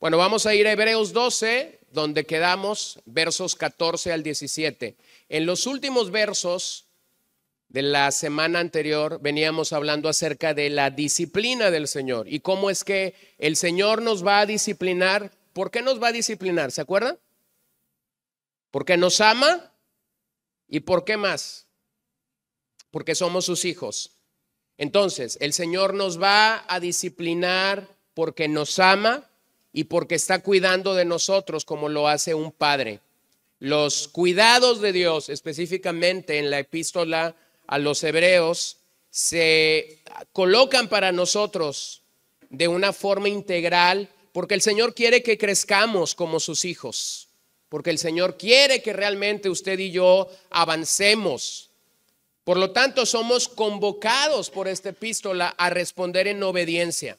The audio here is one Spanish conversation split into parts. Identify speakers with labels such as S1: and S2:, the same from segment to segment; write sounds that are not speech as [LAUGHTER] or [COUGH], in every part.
S1: Bueno, vamos a ir a Hebreos 12, donde quedamos versos 14 al 17. En los últimos versos de la semana anterior veníamos hablando acerca de la disciplina del Señor y cómo es que el Señor nos va a disciplinar. ¿Por qué nos va a disciplinar? ¿Se acuerdan? Porque nos ama y por qué más? Porque somos sus hijos. Entonces, el Señor nos va a disciplinar porque nos ama y porque está cuidando de nosotros como lo hace un padre. Los cuidados de Dios, específicamente en la epístola a los hebreos, se colocan para nosotros de una forma integral, porque el Señor quiere que crezcamos como sus hijos, porque el Señor quiere que realmente usted y yo avancemos. Por lo tanto, somos convocados por esta epístola a responder en obediencia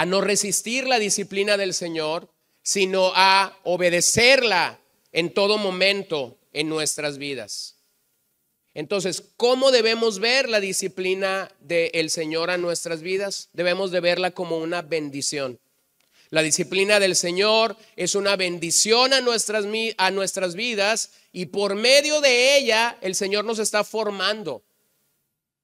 S1: a no resistir la disciplina del Señor, sino a obedecerla en todo momento en nuestras vidas. Entonces, ¿cómo debemos ver la disciplina del Señor a nuestras vidas? Debemos de verla como una bendición. La disciplina del Señor es una bendición a nuestras, a nuestras vidas y por medio de ella el Señor nos está formando.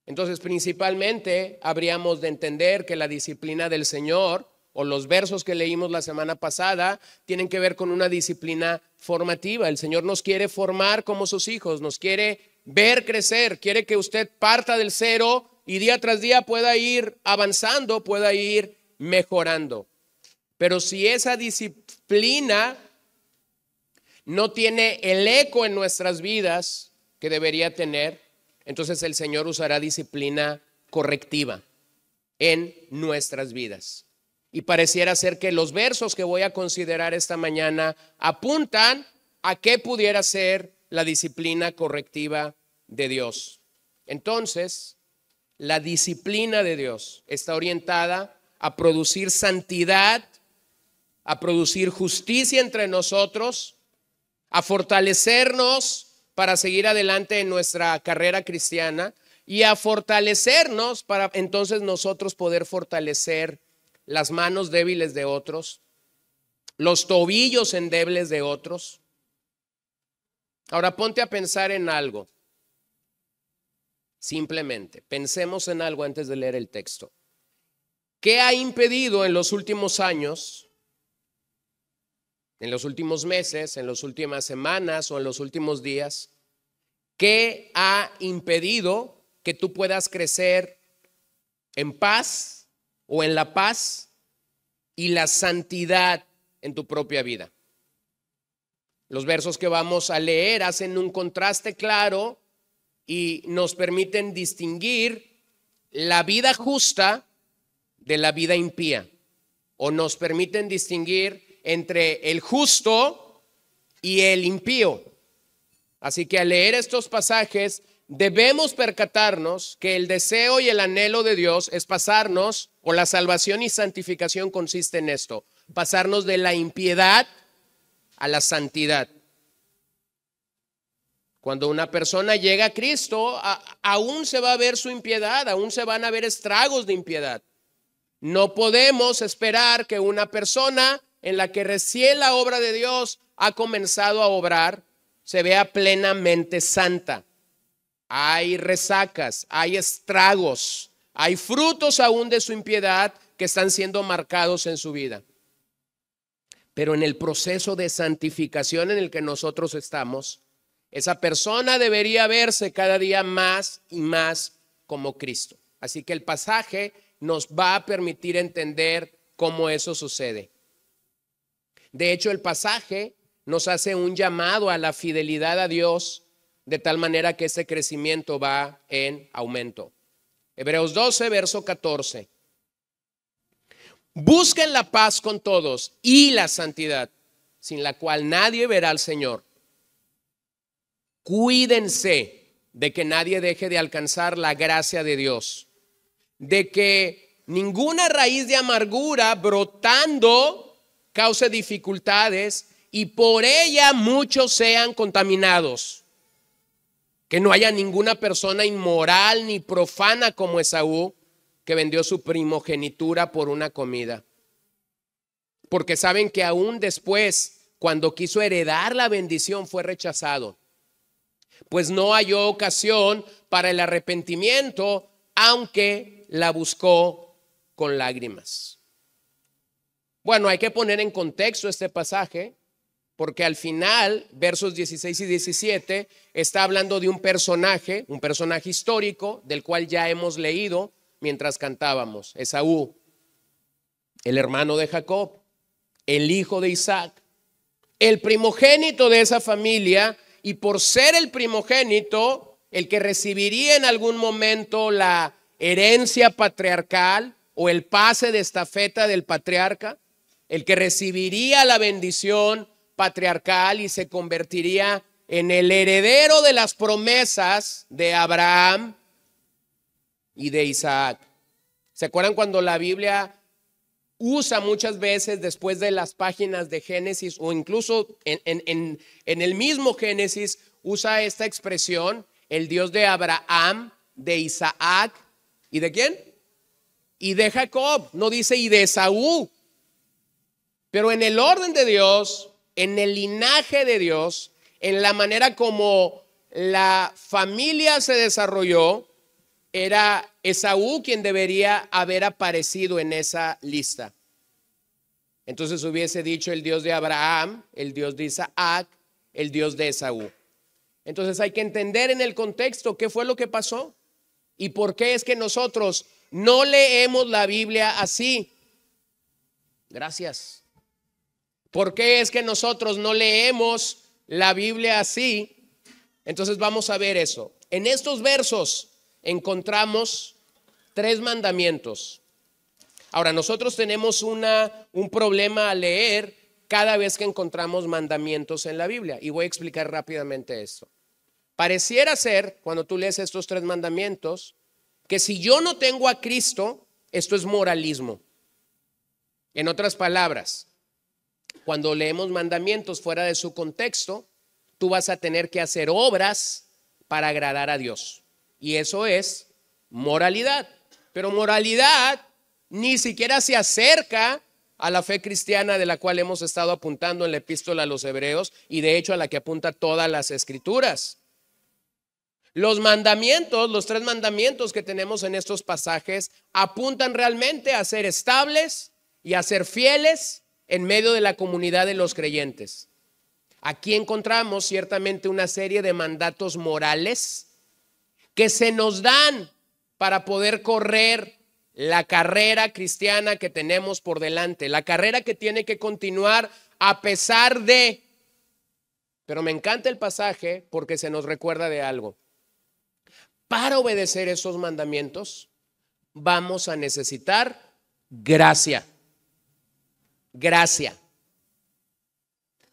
S1: Entonces, principalmente, habríamos de entender que la disciplina del Señor o los versos que leímos la semana pasada tienen que ver con una disciplina formativa. El Señor nos quiere formar como sus hijos, nos quiere ver crecer, quiere que usted parta del cero y día tras día pueda ir avanzando, pueda ir mejorando. Pero si esa disciplina no tiene el eco en nuestras vidas que debería tener, entonces el Señor usará disciplina correctiva en nuestras vidas. Y pareciera ser que los versos que voy a considerar esta mañana apuntan a qué pudiera ser la disciplina correctiva de Dios. Entonces, la disciplina de Dios está orientada a producir santidad, a producir justicia entre nosotros, a fortalecernos para seguir adelante en nuestra carrera cristiana y a fortalecernos para entonces nosotros poder fortalecer las manos débiles de otros, los tobillos endebles de otros. Ahora ponte a pensar en algo. Simplemente, pensemos en algo antes de leer el texto. ¿Qué ha impedido en los últimos años en los últimos meses, en las últimas semanas o en los últimos días? ¿Qué ha impedido que tú puedas crecer en paz o en la paz y la santidad en tu propia vida? Los versos que vamos a leer hacen un contraste claro y nos permiten distinguir la vida justa de la vida impía, o nos permiten distinguir entre el justo y el impío. Así que al leer estos pasajes debemos percatarnos que el deseo y el anhelo de Dios es pasarnos, o la salvación y santificación consiste en esto, pasarnos de la impiedad a la santidad. Cuando una persona llega a Cristo, aún se va a ver su impiedad, aún se van a ver estragos de impiedad. No podemos esperar que una persona en la que recién la obra de Dios ha comenzado a obrar, se vea plenamente santa. Hay resacas, hay estragos, hay frutos aún de su impiedad que están siendo marcados en su vida. Pero en el proceso de santificación en el que nosotros estamos, esa persona debería verse cada día más y más como Cristo. Así que el pasaje nos va a permitir entender cómo eso sucede. De hecho, el pasaje nos hace un llamado a la fidelidad a Dios, de tal manera que ese crecimiento va en aumento. Hebreos 12, verso 14. Busquen la paz con todos y la santidad, sin la cual nadie verá al Señor. Cuídense de que nadie deje de alcanzar la gracia de Dios, de que ninguna raíz de amargura brotando cause dificultades y por ella muchos sean contaminados. Que no haya ninguna persona inmoral ni profana como Esaú que vendió su primogenitura por una comida. Porque saben que aún después, cuando quiso heredar la bendición, fue rechazado. Pues no halló ocasión para el arrepentimiento, aunque la buscó con lágrimas. Bueno, hay que poner en contexto este pasaje porque al final, versos 16 y 17, está hablando de un personaje, un personaje histórico del cual ya hemos leído mientras cantábamos, Esaú, el hermano de Jacob, el hijo de Isaac, el primogénito de esa familia y por ser el primogénito, el que recibiría en algún momento la herencia patriarcal o el pase de estafeta del patriarca, el que recibiría la bendición patriarcal y se convertiría en el heredero de las promesas de Abraham y de Isaac. ¿Se acuerdan cuando la Biblia usa muchas veces después de las páginas de Génesis o incluso en, el mismo Génesis usa esta expresión, el Dios de Abraham, de Isaac y de quién? Y de Jacob, no dice y de Saúl pero en el orden de Dios, en el linaje de Dios, en la manera como la familia se desarrolló, era Esaú quien debería haber aparecido en esa lista. Entonces hubiese dicho el Dios de Abraham, el Dios de Isaac, el Dios de Esaú. Entonces hay que entender en el contexto qué fue lo que pasó y por qué es que nosotros no leemos la Biblia así. Gracias. ¿Por qué es que nosotros no leemos la Biblia así? Entonces vamos a ver eso. En estos versos encontramos tres mandamientos. Ahora, nosotros tenemos una, un problema a leer cada vez que encontramos mandamientos en la Biblia. Y voy a explicar rápidamente esto. Pareciera ser, cuando tú lees estos tres mandamientos, que si yo no tengo a Cristo, esto es moralismo. En otras palabras, cuando leemos mandamientos fuera de su contexto, tú vas a tener que hacer obras para agradar a Dios. Y eso es moralidad. Pero moralidad ni siquiera se acerca a la fe cristiana de la cual hemos estado apuntando en la epístola a los hebreos y de hecho a la que apunta todas las escrituras. Los mandamientos, los tres mandamientos que tenemos en estos pasajes, apuntan realmente a ser estables y a ser fieles en medio de la comunidad de los creyentes. Aquí encontramos ciertamente una serie de mandatos morales que se nos dan para poder correr la carrera cristiana que tenemos por delante, la carrera que tiene que continuar a pesar de... Pero me encanta el pasaje porque se nos recuerda de algo. Para obedecer esos mandamientos vamos a necesitar gracia gracia.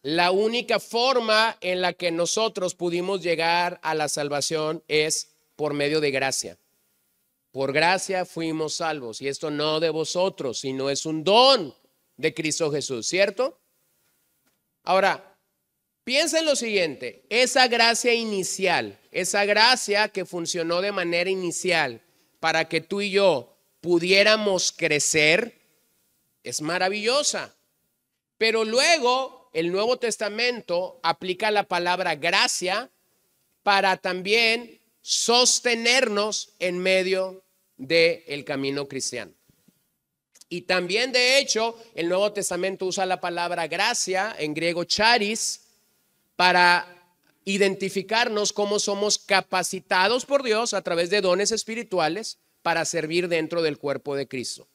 S1: La única forma en la que nosotros pudimos llegar a la salvación es por medio de gracia. Por gracia fuimos salvos y esto no de vosotros, sino es un don de Cristo Jesús, ¿cierto? Ahora, piensa en lo siguiente, esa gracia inicial, esa gracia que funcionó de manera inicial para que tú y yo pudiéramos crecer, es maravillosa. Pero luego el Nuevo Testamento aplica la palabra gracia para también sostenernos en medio del camino cristiano. Y también, de hecho, el Nuevo Testamento usa la palabra gracia, en griego charis, para identificarnos cómo somos capacitados por Dios a través de dones espirituales para servir dentro del cuerpo de Cristo.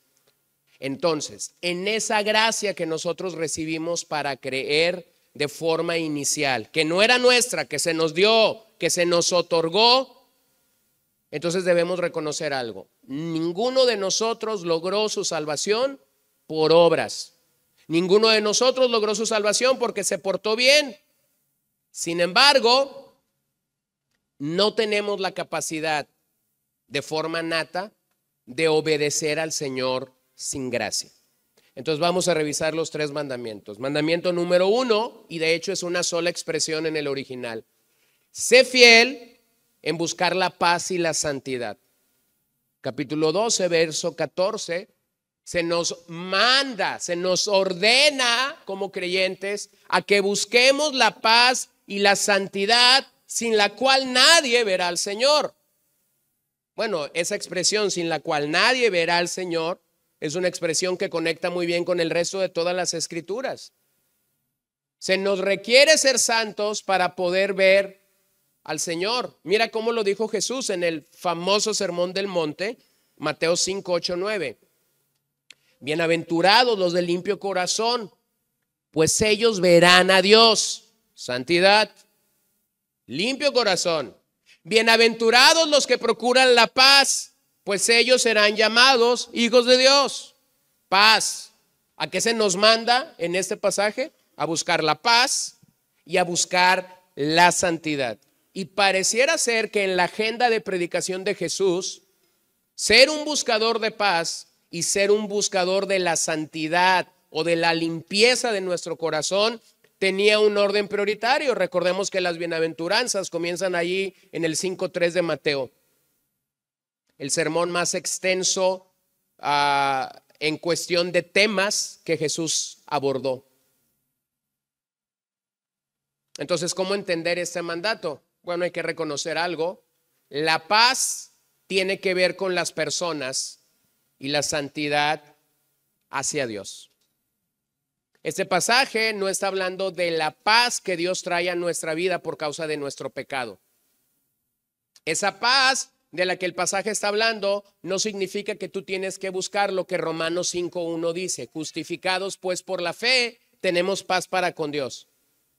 S1: Entonces, en esa gracia que nosotros recibimos para creer de forma inicial, que no era nuestra, que se nos dio, que se nos otorgó, entonces debemos reconocer algo. Ninguno de nosotros logró su salvación por obras. Ninguno de nosotros logró su salvación porque se portó bien. Sin embargo, no tenemos la capacidad de forma nata de obedecer al Señor sin gracia. Entonces vamos a revisar los tres mandamientos. Mandamiento número uno, y de hecho es una sola expresión en el original. Sé fiel en buscar la paz y la santidad. Capítulo 12, verso 14, se nos manda, se nos ordena como creyentes a que busquemos la paz y la santidad sin la cual nadie verá al Señor. Bueno, esa expresión sin la cual nadie verá al Señor es una expresión que conecta muy bien con el resto de todas las escrituras. Se nos requiere ser santos para poder ver al Señor. Mira cómo lo dijo Jesús en el famoso Sermón del Monte, Mateo 5, 8, 9. Bienaventurados los de limpio corazón, pues ellos verán a Dios. Santidad, limpio corazón. Bienaventurados los que procuran la paz, pues ellos serán llamados hijos de Dios. Paz. ¿A qué se nos manda en este pasaje? A buscar la paz y a buscar la santidad. Y pareciera ser que en la agenda de predicación de Jesús, ser un buscador de paz y ser un buscador de la santidad o de la limpieza de nuestro corazón tenía un orden prioritario. Recordemos que las bienaventuranzas comienzan allí en el 5.3 de Mateo el sermón más extenso ah, en cuestión de temas que Jesús abordó. Entonces, ¿cómo entender este mandato? Bueno, hay que reconocer algo. La paz tiene que ver con las personas y la santidad hacia Dios. Este pasaje no está hablando de la paz que Dios trae a nuestra vida por causa de nuestro pecado. Esa paz de la que el pasaje está hablando no significa que tú tienes que buscar lo que Romanos 5.1 dice, justificados pues por la fe, tenemos paz para con Dios.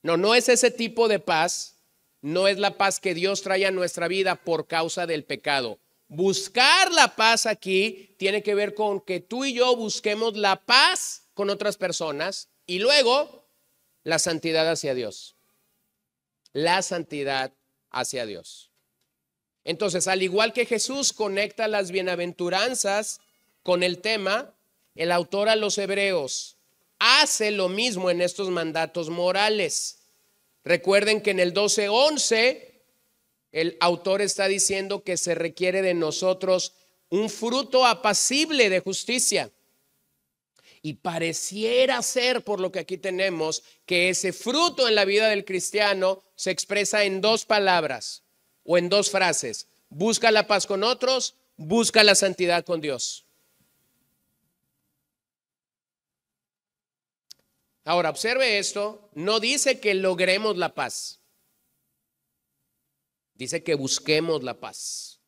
S1: No, no es ese tipo de paz, no es la paz que Dios trae a nuestra vida por causa del pecado. Buscar la paz aquí tiene que ver con que tú y yo busquemos la paz con otras personas y luego la santidad hacia Dios. La santidad hacia Dios. Entonces, al igual que Jesús conecta las bienaventuranzas con el tema, el autor a los hebreos hace lo mismo en estos mandatos morales. Recuerden que en el 12.11 el autor está diciendo que se requiere de nosotros un fruto apacible de justicia. Y pareciera ser, por lo que aquí tenemos, que ese fruto en la vida del cristiano se expresa en dos palabras o en dos frases. Busca la paz con otros, busca la santidad con Dios. Ahora, observe esto, no dice que logremos la paz. Dice que busquemos la paz.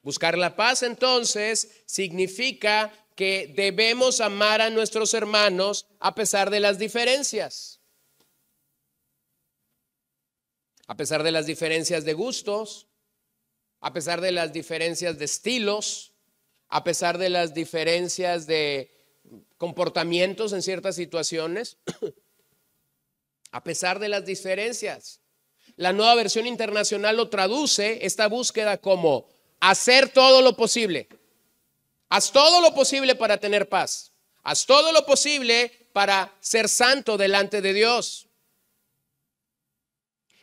S1: Buscar la paz entonces significa que debemos amar a nuestros hermanos a pesar de las diferencias. a pesar de las diferencias de gustos, a pesar de las diferencias de estilos, a pesar de las diferencias de comportamientos en ciertas situaciones, [CLEARS THROAT] a pesar de las diferencias. La nueva versión internacional lo traduce, esta búsqueda, como hacer todo lo posible. Haz todo lo posible para tener paz. Haz todo lo posible para ser santo delante de Dios.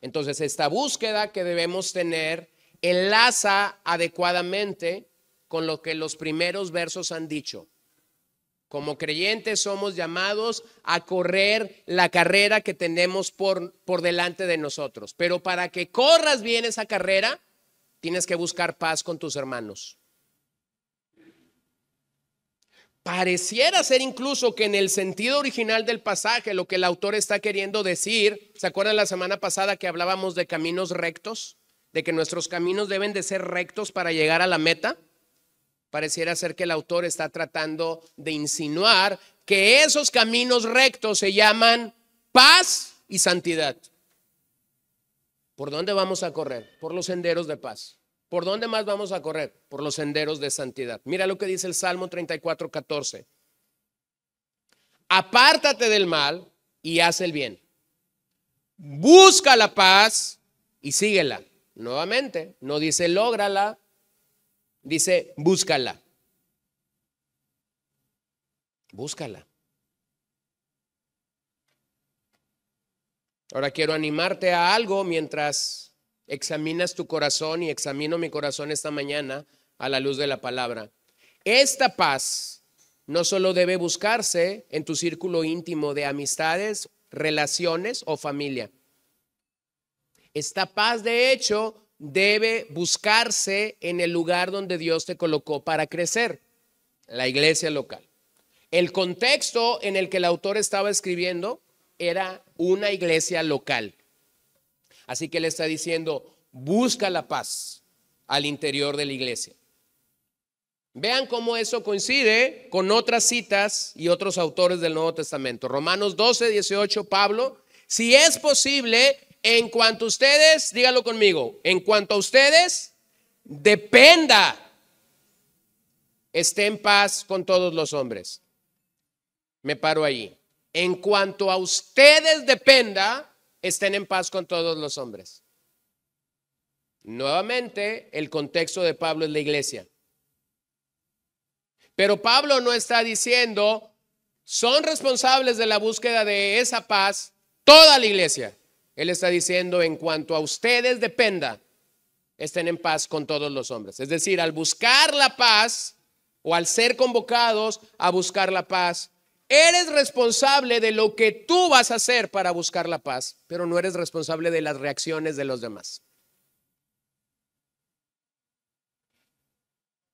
S1: Entonces, esta búsqueda que debemos tener enlaza adecuadamente con lo que los primeros versos han dicho. Como creyentes somos llamados a correr la carrera que tenemos por, delante de nosotros. Pero para que corras bien esa carrera, tienes que buscar paz con tus hermanos. Pareciera ser incluso que en el sentido original del pasaje lo que el autor está queriendo decir, ¿se acuerdan la semana pasada que hablábamos de caminos rectos? De que nuestros caminos deben de ser rectos para llegar a la meta. Pareciera ser que el autor está tratando de insinuar que esos caminos rectos se llaman paz y santidad. ¿Por dónde vamos a correr? Por los senderos de paz. ¿Por dónde más vamos a correr? Por los senderos de santidad. Mira lo que dice el Salmo 34, 14. Apártate del mal y haz el bien. Busca la paz y síguela. Nuevamente, no dice lógrala, dice búscala. Búscala. Ahora quiero animarte a algo mientras Examinas tu corazón y examino mi corazón esta mañana a la luz de la palabra. Esta paz no solo debe buscarse en tu círculo íntimo de amistades, relaciones o familia. Esta paz, de hecho, debe buscarse en el lugar donde Dios te colocó para crecer, la iglesia local. El contexto en el que el autor estaba escribiendo era una iglesia local. Así que le está diciendo, busca la paz al interior de la iglesia. Vean cómo eso coincide con otras citas y otros autores del Nuevo Testamento. Romanos 12, 18, Pablo, si es posible, en cuanto a ustedes, dígalo conmigo, en cuanto a ustedes, dependa, esté en paz con todos los hombres. Me paro ahí. En cuanto a ustedes dependa, estén en paz con todos los hombres. Nuevamente, el contexto de Pablo es la iglesia. Pero Pablo no está diciendo, son responsables de la búsqueda de esa paz toda la iglesia. Él está diciendo, en cuanto a ustedes dependa, estén en paz con todos los hombres. Es decir, al buscar la paz o al ser convocados a buscar la paz, Eres responsable de lo que tú vas a hacer para buscar la paz, pero no eres responsable de las reacciones de los demás.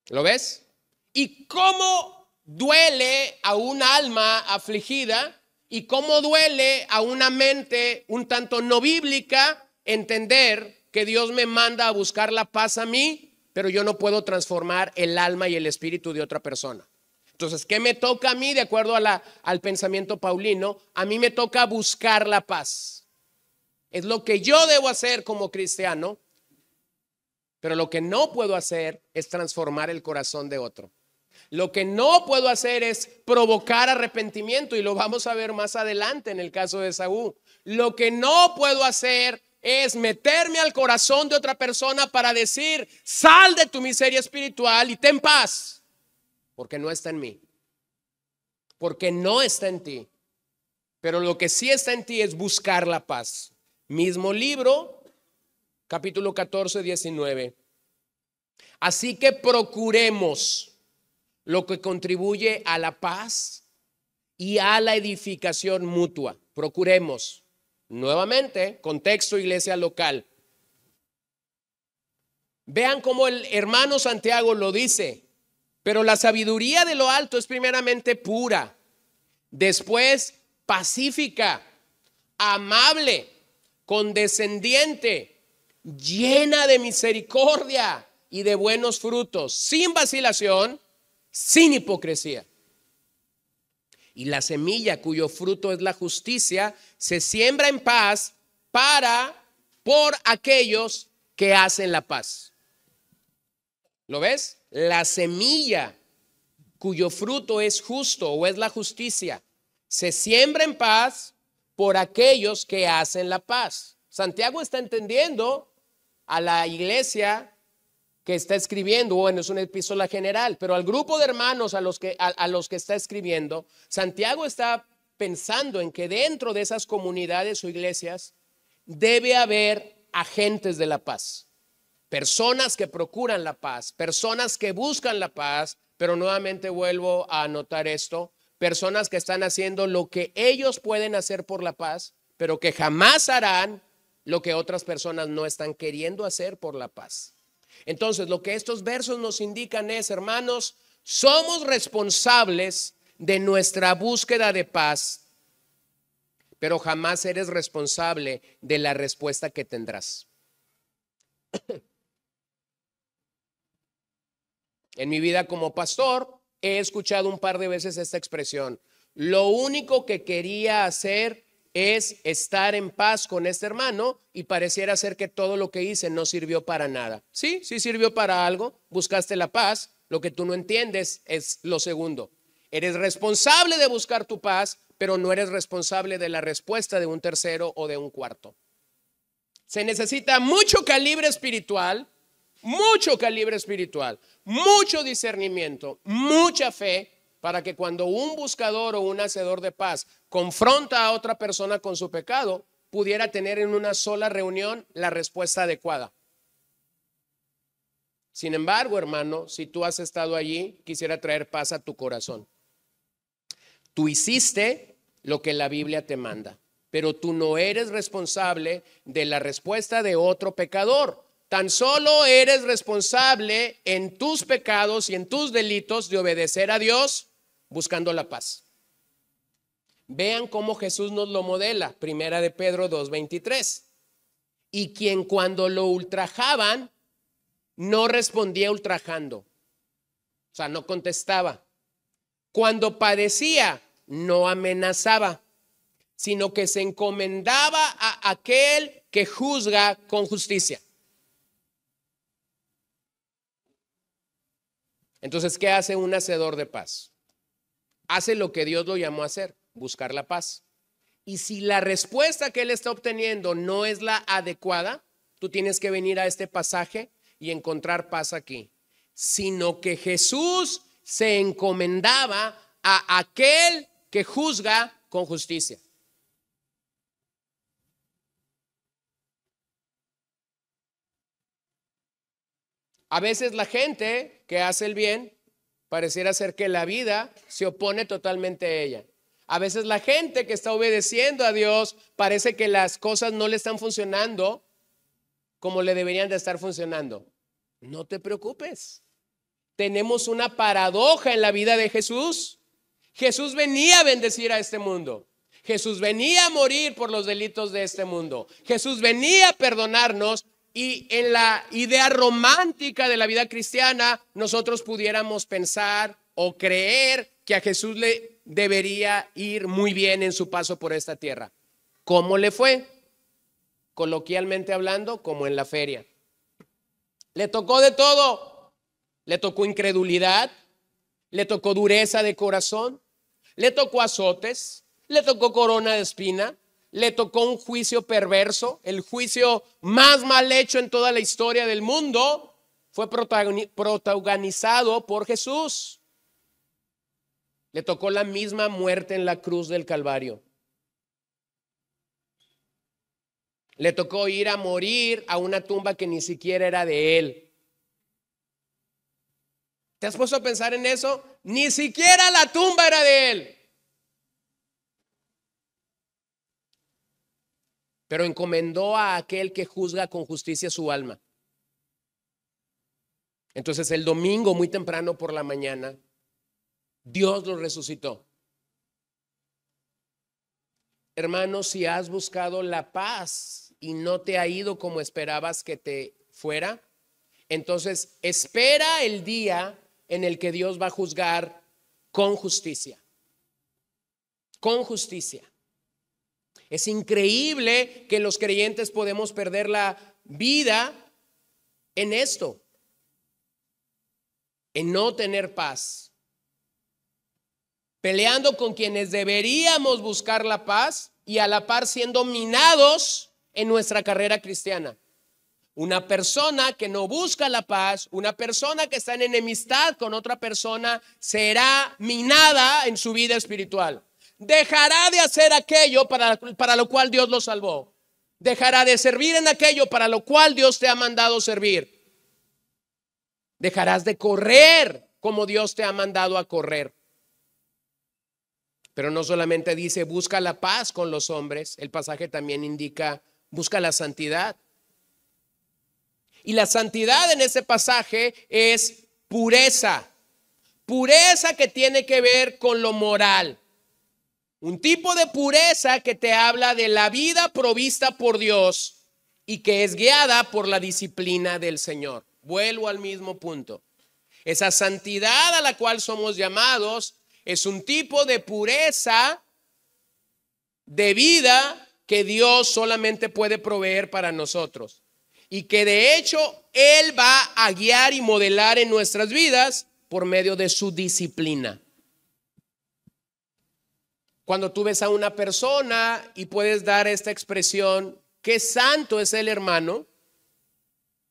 S1: ¿Lo ves? ¿Y cómo duele a un alma afligida y cómo duele a una mente un tanto no bíblica entender que Dios me manda a buscar la paz a mí, pero yo no puedo transformar el alma y el espíritu de otra persona? Entonces, ¿qué me toca a mí de acuerdo al pensamiento paulino? A mí me toca buscar la paz. Es lo que yo debo hacer como cristiano, pero lo que no puedo hacer es transformar el corazón de otro. Lo que no puedo hacer es provocar arrepentimiento y lo vamos a ver más adelante en el caso de Saúl. Lo que no puedo hacer es meterme al corazón de otra persona para decir, sal de tu miseria espiritual y ten paz porque no está en mí, porque no está en ti. Pero lo que sí está en ti es buscar la paz. Mismo libro, capítulo 14, 19. Así que procuremos lo que contribuye a la paz y a la edificación mutua. Procuremos. Nuevamente, contexto iglesia local. Vean cómo el hermano Santiago lo dice. Pero la sabiduría de lo alto es primeramente pura, después pacífica, amable, condescendiente, llena de misericordia y de buenos frutos, sin vacilación, sin hipocresía. Y la semilla cuyo fruto es la justicia se siembra en paz para, por aquellos que hacen la paz. ¿Lo ves? La semilla cuyo fruto es justo o es la justicia, se siembra en paz por aquellos que hacen la paz. Santiago está entendiendo a la iglesia que está escribiendo, bueno, es una epístola general, pero al grupo de hermanos a los que, a los que está escribiendo, Santiago está pensando en que dentro de esas comunidades o iglesias debe haber agentes de la paz personas que procuran la paz, personas que buscan la paz, pero nuevamente vuelvo a anotar esto, personas que están haciendo lo que ellos pueden hacer por la paz, pero que jamás harán lo que otras personas no están queriendo hacer por la paz. Entonces, lo que estos versos nos indican es, hermanos, somos responsables de nuestra búsqueda de paz, pero jamás eres responsable de la respuesta que tendrás. En mi vida como pastor he escuchado un par de veces esta expresión. Lo único que quería hacer es estar en paz con este hermano y pareciera ser que todo lo que hice no sirvió para nada. Sí, sí sirvió para algo, buscaste la paz, lo que tú no entiendes es lo segundo. Eres responsable de buscar tu paz, pero no eres responsable de la respuesta de un tercero o de un cuarto. Se necesita mucho calibre espiritual mucho calibre espiritual, mucho discernimiento, mucha fe, para que cuando un buscador o un hacedor de paz confronta a otra persona con su pecado, pudiera tener en una sola reunión la respuesta adecuada. Sin embargo, hermano, si tú has estado allí, quisiera traer paz a tu corazón. Tú hiciste lo que la Biblia te manda, pero tú no eres responsable de la respuesta de otro pecador. Tan solo eres responsable en tus pecados y en tus delitos de obedecer a Dios buscando la paz. Vean cómo Jesús nos lo modela, primera de Pedro 2:23. Y quien cuando lo ultrajaban no respondía ultrajando. O sea, no contestaba. Cuando padecía no amenazaba, sino que se encomendaba a aquel que juzga con justicia. Entonces, ¿qué hace un hacedor de paz? Hace lo que Dios lo llamó a hacer, buscar la paz. Y si la respuesta que él está obteniendo no es la adecuada, tú tienes que venir a este pasaje y encontrar paz aquí, sino que Jesús se encomendaba a aquel que juzga con justicia. A veces la gente hace el bien, pareciera ser que la vida se opone totalmente a ella. A veces la gente que está obedeciendo a Dios parece que las cosas no le están funcionando como le deberían de estar funcionando. No te preocupes. Tenemos una paradoja en la vida de Jesús. Jesús venía a bendecir a este mundo. Jesús venía a morir por los delitos de este mundo. Jesús venía a perdonarnos y en la idea romántica de la vida cristiana nosotros pudiéramos pensar o creer que a Jesús le debería ir muy bien en su paso por esta tierra. ¿Cómo le fue? Coloquialmente hablando, como en la feria. Le tocó de todo. Le tocó incredulidad, le tocó dureza de corazón, le tocó azotes, le tocó corona de espina, le tocó un juicio perverso, el juicio más mal hecho en toda la historia del mundo, fue protagonizado por Jesús. Le tocó la misma muerte en la cruz del Calvario. Le tocó ir a morir a una tumba que ni siquiera era de él. ¿Te has puesto a pensar en eso? Ni siquiera la tumba era de él. pero encomendó a aquel que juzga con justicia su alma. Entonces el domingo, muy temprano por la mañana, Dios lo resucitó. Hermanos, si has buscado la paz y no te ha ido como esperabas que te fuera, entonces espera el día en el que Dios va a juzgar con justicia. Con justicia. Es increíble que los creyentes podemos perder la vida en esto, en no tener paz. Peleando con quienes deberíamos buscar la paz y a la par siendo minados en nuestra carrera cristiana. Una persona que no busca la paz, una persona que está en enemistad con otra persona, será minada en su vida espiritual dejará de hacer aquello para, lo cual Dios lo salvó. Dejará de servir en aquello para lo cual Dios te ha mandado servir. Dejarás de correr como Dios te ha mandado a correr. Pero no solamente dice, busca la paz con los hombres, el pasaje también indica, busca la santidad. Y la santidad en ese pasaje es pureza, pureza que tiene que ver con lo moral. Un tipo de pureza que te habla de la vida provista por Dios y que es guiada por la disciplina del Señor. Vuelvo al mismo punto. Esa santidad a la cual somos llamados es un tipo de pureza de vida que Dios solamente puede proveer para nosotros y que de hecho Él va a guiar y modelar en nuestras vidas por medio de su disciplina. Cuando tú ves a una persona y puedes dar esta expresión, qué santo es el hermano,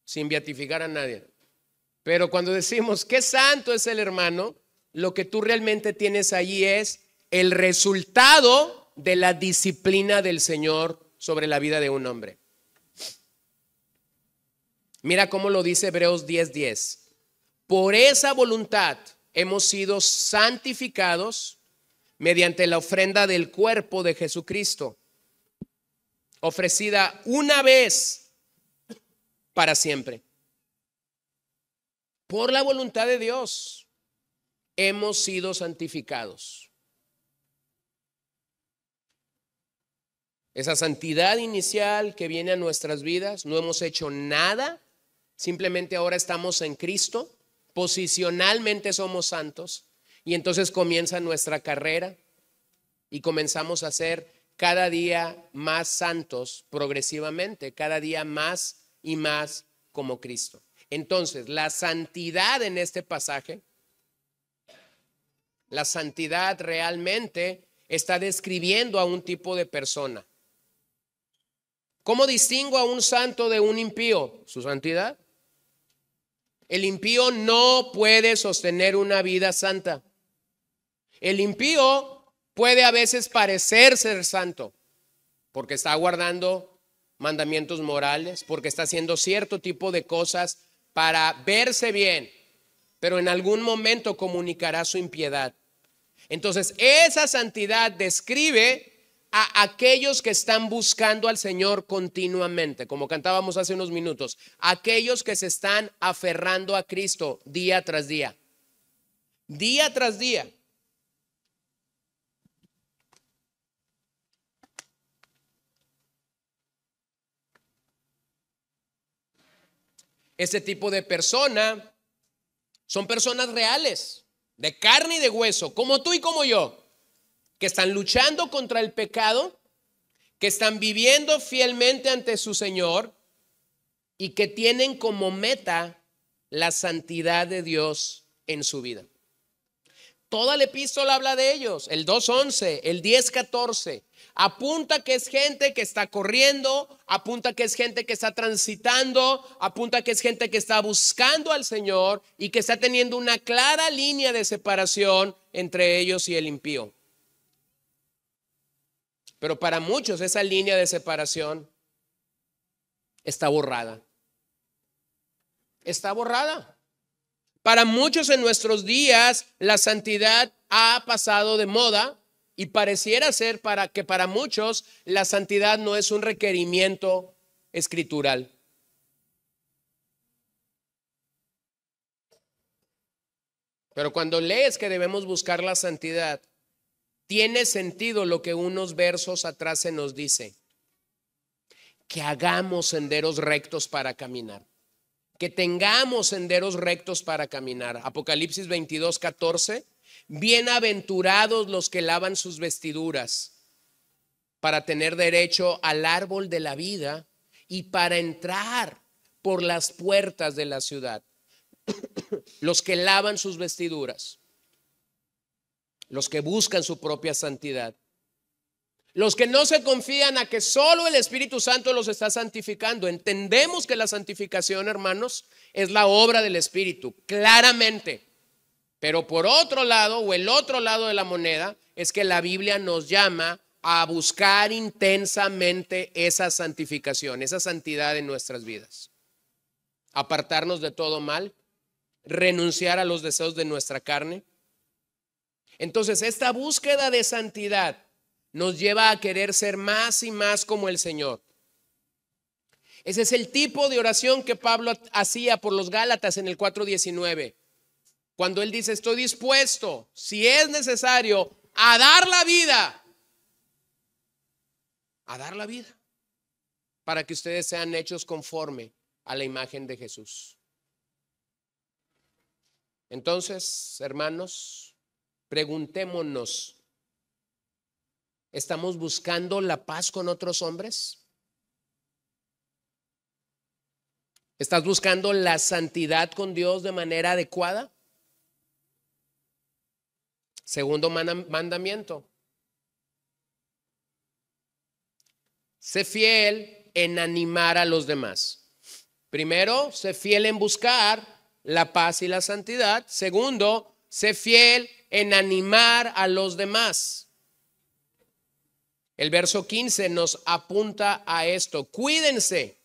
S1: sin beatificar a nadie. Pero cuando decimos qué santo es el hermano, lo que tú realmente tienes allí es el resultado de la disciplina del Señor sobre la vida de un hombre. Mira cómo lo dice Hebreos 10:10. Por esa voluntad hemos sido santificados mediante la ofrenda del cuerpo de Jesucristo, ofrecida una vez para siempre. Por la voluntad de Dios hemos sido santificados. Esa santidad inicial que viene a nuestras vidas, no hemos hecho nada, simplemente ahora estamos en Cristo, posicionalmente somos santos, y entonces comienza nuestra carrera y comenzamos a ser cada día más santos progresivamente, cada día más y más como Cristo. Entonces, la santidad en este pasaje, la santidad realmente está describiendo a un tipo de persona. ¿Cómo distingo a un santo de un impío? Su santidad. El impío no puede sostener una vida santa. El impío puede a veces parecer ser santo porque está guardando mandamientos morales, porque está haciendo cierto tipo de cosas para verse bien, pero en algún momento comunicará su impiedad. Entonces, esa santidad describe a aquellos que están buscando al Señor continuamente, como cantábamos hace unos minutos, aquellos que se están aferrando a Cristo día tras día, día tras día. Ese tipo de persona son personas reales, de carne y de hueso, como tú y como yo, que están luchando contra el pecado, que están viviendo fielmente ante su Señor y que tienen como meta la santidad de Dios en su vida. Toda la epístola habla de ellos, el 2.11, el 10.14. Apunta que es gente que está corriendo, apunta que es gente que está transitando, apunta que es gente que está buscando al Señor y que está teniendo una clara línea de separación entre ellos y el impío. Pero para muchos esa línea de separación está borrada. Está borrada. Para muchos en nuestros días la santidad ha pasado de moda y pareciera ser para que para muchos la santidad no es un requerimiento escritural. Pero cuando lees que debemos buscar la santidad, tiene sentido lo que unos versos atrás se nos dice, que hagamos senderos rectos para caminar que tengamos senderos rectos para caminar. Apocalipsis 22, 14. Bienaventurados los que lavan sus vestiduras para tener derecho al árbol de la vida y para entrar por las puertas de la ciudad. [COUGHS] los que lavan sus vestiduras, los que buscan su propia santidad. Los que no se confían a que solo el Espíritu Santo los está santificando. Entendemos que la santificación, hermanos, es la obra del Espíritu, claramente. Pero por otro lado, o el otro lado de la moneda, es que la Biblia nos llama a buscar intensamente esa santificación, esa santidad en nuestras vidas. Apartarnos de todo mal, renunciar a los deseos de nuestra carne. Entonces, esta búsqueda de santidad nos lleva a querer ser más y más como el Señor. Ese es el tipo de oración que Pablo hacía por los Gálatas en el 4.19. Cuando él dice, estoy dispuesto, si es necesario, a dar la vida. A dar la vida. Para que ustedes sean hechos conforme a la imagen de Jesús. Entonces, hermanos, preguntémonos ¿Estamos buscando la paz con otros hombres? ¿Estás buscando la santidad con Dios de manera adecuada? Segundo mandamiento. Sé fiel en animar a los demás. Primero, sé fiel en buscar la paz y la santidad. Segundo, sé fiel en animar a los demás. El verso 15 nos apunta a esto. Cuídense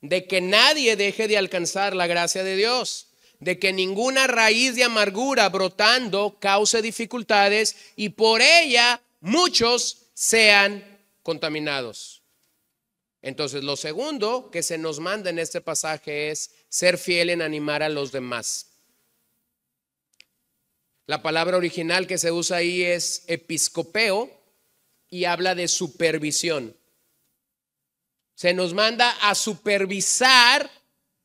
S1: de que nadie deje de alcanzar la gracia de Dios, de que ninguna raíz de amargura brotando cause dificultades y por ella muchos sean contaminados. Entonces, lo segundo que se nos manda en este pasaje es ser fiel en animar a los demás. La palabra original que se usa ahí es episcopeo, y habla de supervisión. Se nos manda a supervisar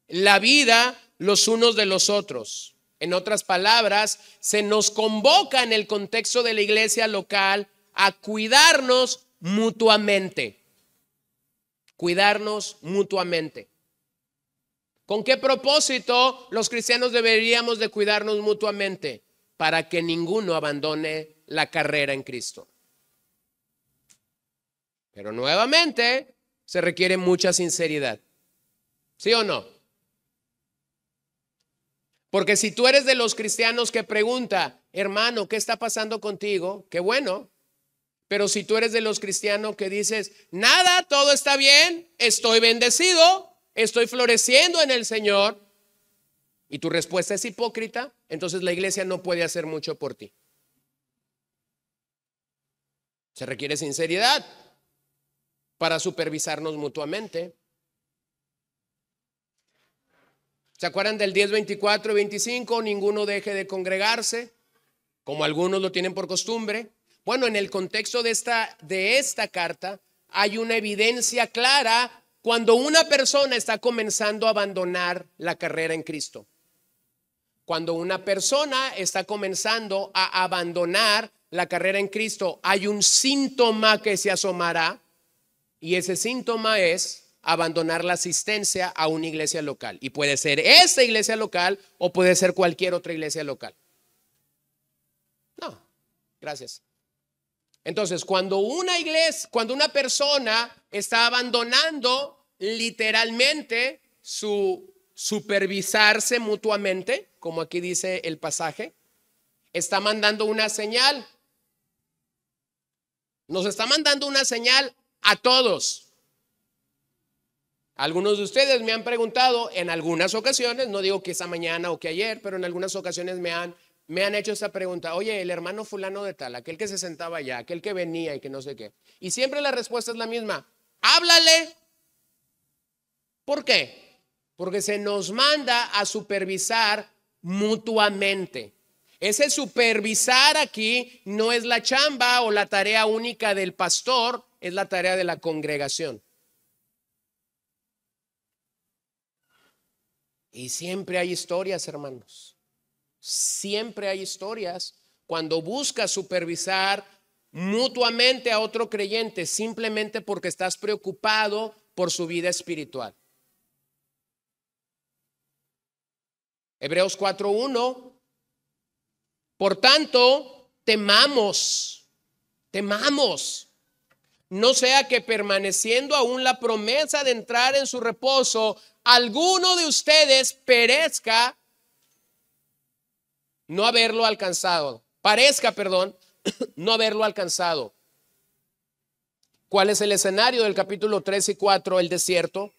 S1: la vida los unos de los otros. En otras palabras, se nos convoca en el contexto de la iglesia local a cuidarnos mutuamente. Cuidarnos mutuamente. ¿Con qué propósito los cristianos deberíamos de cuidarnos mutuamente? Para que ninguno abandone la carrera en Cristo. Pero nuevamente se requiere mucha sinceridad. ¿Sí o no? Porque si tú eres de los cristianos que pregunta, hermano, ¿qué está pasando contigo? Qué bueno. Pero si tú eres de los cristianos que dices, nada, todo está bien, estoy bendecido, estoy floreciendo en el Señor, y tu respuesta es hipócrita, entonces la iglesia no puede hacer mucho por ti. Se requiere sinceridad para supervisarnos mutuamente. ¿Se acuerdan del 10, 24 y 25? Ninguno deje de congregarse, como algunos lo tienen por costumbre. Bueno, en el contexto de esta, de esta carta hay una evidencia clara cuando una persona está comenzando a abandonar la carrera en Cristo. Cuando una persona está comenzando a abandonar la carrera en Cristo, hay un síntoma que se asomará y ese síntoma es abandonar la asistencia a una iglesia local. Y puede ser esa iglesia local o puede ser cualquier otra iglesia local. No, gracias. Entonces, cuando una iglesia, cuando una persona está abandonando literalmente su supervisarse mutuamente, como aquí dice el pasaje, está mandando una señal. Nos está mandando una señal a todos. Algunos de ustedes me han preguntado en algunas ocasiones, no digo que esa mañana o que ayer, pero en algunas ocasiones me han, me han hecho esa pregunta, oye, el hermano fulano de tal, aquel que se sentaba allá, aquel que venía y que no sé qué. Y siempre la respuesta es la misma, háblale. ¿Por qué? Porque se nos manda a supervisar mutuamente. Ese supervisar aquí no es la chamba o la tarea única del pastor, es la tarea de la congregación. Y siempre hay historias, hermanos. Siempre hay historias cuando buscas supervisar mutuamente a otro creyente simplemente porque estás preocupado por su vida espiritual. Hebreos 4.1 por tanto, temamos, temamos. No sea que permaneciendo aún la promesa de entrar en su reposo, alguno de ustedes perezca no haberlo alcanzado. Parezca, perdón, [CLEARS THROAT] no haberlo alcanzado. ¿Cuál es el escenario del capítulo 3 y 4? El desierto,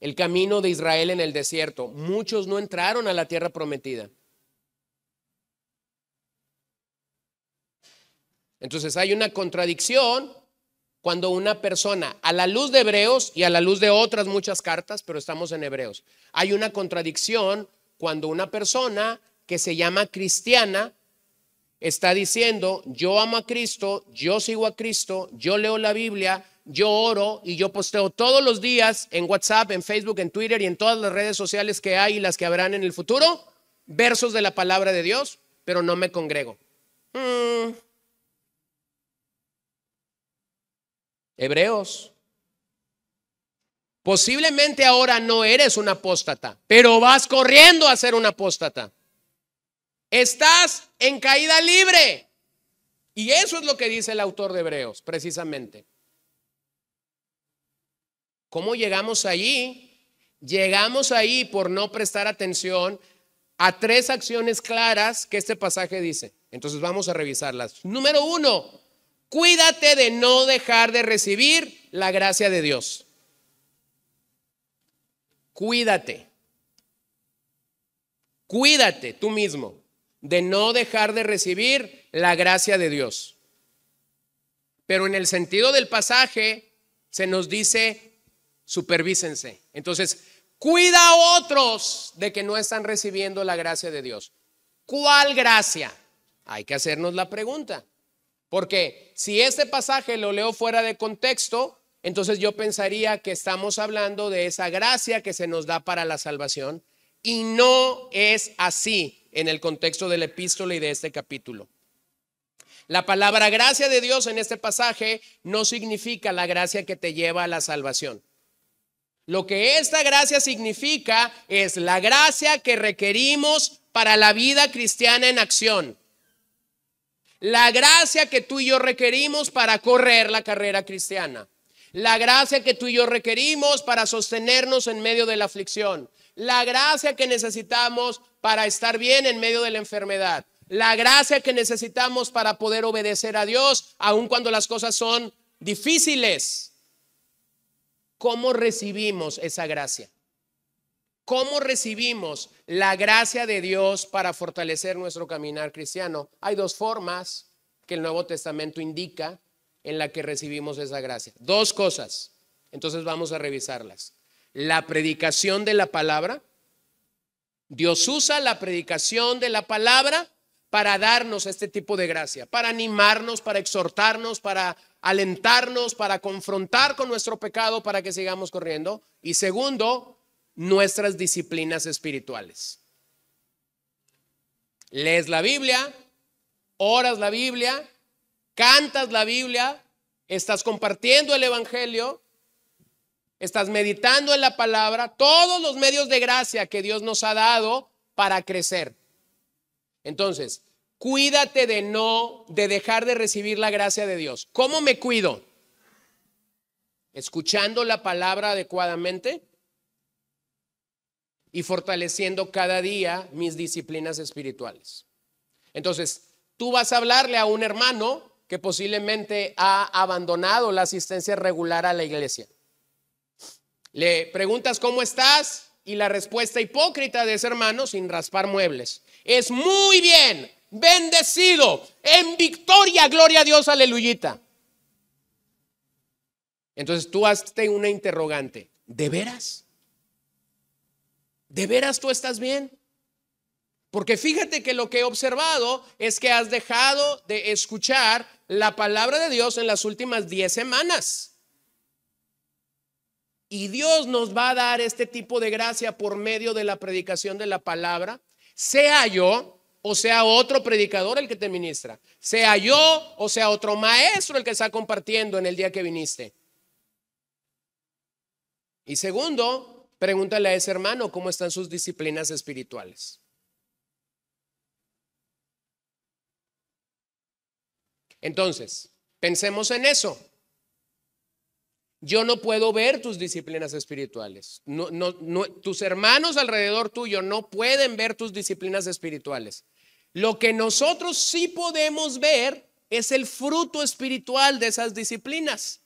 S1: el camino de Israel en el desierto. Muchos no entraron a la tierra prometida. Entonces hay una contradicción cuando una persona, a la luz de Hebreos y a la luz de otras muchas cartas, pero estamos en Hebreos, hay una contradicción cuando una persona que se llama cristiana está diciendo, yo amo a Cristo, yo sigo a Cristo, yo leo la Biblia, yo oro y yo posteo todos los días en WhatsApp, en Facebook, en Twitter y en todas las redes sociales que hay y las que habrán en el futuro, versos de la palabra de Dios, pero no me congrego. Mm, Hebreos. Posiblemente ahora no eres un apóstata, pero vas corriendo a ser un apóstata. Estás en caída libre. Y eso es lo que dice el autor de Hebreos, precisamente. ¿Cómo llegamos allí? Llegamos ahí por no prestar atención a tres acciones claras que este pasaje dice. Entonces vamos a revisarlas. Número uno, Cuídate de no dejar de recibir la gracia de Dios. Cuídate. Cuídate tú mismo de no dejar de recibir la gracia de Dios. Pero en el sentido del pasaje se nos dice, supervísense. Entonces, cuida a otros de que no están recibiendo la gracia de Dios. ¿Cuál gracia? Hay que hacernos la pregunta. Porque si este pasaje lo leo fuera de contexto, entonces yo pensaría que estamos hablando de esa gracia que se nos da para la salvación y no es así en el contexto del epístola y de este capítulo. La palabra gracia de Dios en este pasaje no significa la gracia que te lleva a la salvación. Lo que esta gracia significa es la gracia que requerimos para la vida cristiana en acción. La gracia que tú y yo requerimos para correr la carrera cristiana. La gracia que tú y yo requerimos para sostenernos en medio de la aflicción. La gracia que necesitamos para estar bien en medio de la enfermedad. La gracia que necesitamos para poder obedecer a Dios, aun cuando las cosas son difíciles. ¿Cómo recibimos esa gracia? ¿Cómo recibimos la gracia de Dios para fortalecer nuestro caminar cristiano? Hay dos formas que el Nuevo Testamento indica en la que recibimos esa gracia. Dos cosas. Entonces vamos a revisarlas. La predicación de la palabra. Dios usa la predicación de la palabra para darnos este tipo de gracia, para animarnos, para exhortarnos, para alentarnos, para confrontar con nuestro pecado, para que sigamos corriendo. Y segundo, nuestras disciplinas espirituales. Lees la Biblia, oras la Biblia, cantas la Biblia, estás compartiendo el Evangelio, estás meditando en la palabra, todos los medios de gracia que Dios nos ha dado para crecer. Entonces, cuídate de no, de dejar de recibir la gracia de Dios. ¿Cómo me cuido? Escuchando la palabra adecuadamente, y fortaleciendo cada día mis disciplinas espirituales. Entonces, tú vas a hablarle a un hermano que posiblemente ha abandonado la asistencia regular a la iglesia. Le preguntas cómo estás y la respuesta hipócrita de ese hermano sin raspar muebles es muy bien, bendecido, en victoria, gloria a Dios, aleluyita. Entonces tú hazte una interrogante, ¿de veras? ¿De veras tú estás bien? Porque fíjate que lo que he observado es que has dejado de escuchar la palabra de Dios en las últimas 10 semanas. Y Dios nos va a dar este tipo de gracia por medio de la predicación de la palabra, sea yo o sea otro predicador el que te ministra, sea yo o sea otro maestro el que está compartiendo en el día que viniste. Y segundo, Pregúntale a ese hermano cómo están sus disciplinas espirituales. Entonces, pensemos en eso. Yo no puedo ver tus disciplinas espirituales. tus hermanos alrededor tuyo no pueden ver tus disciplinas espirituales. Lo que nosotros sí podemos ver es el fruto espiritual de esas disciplinas.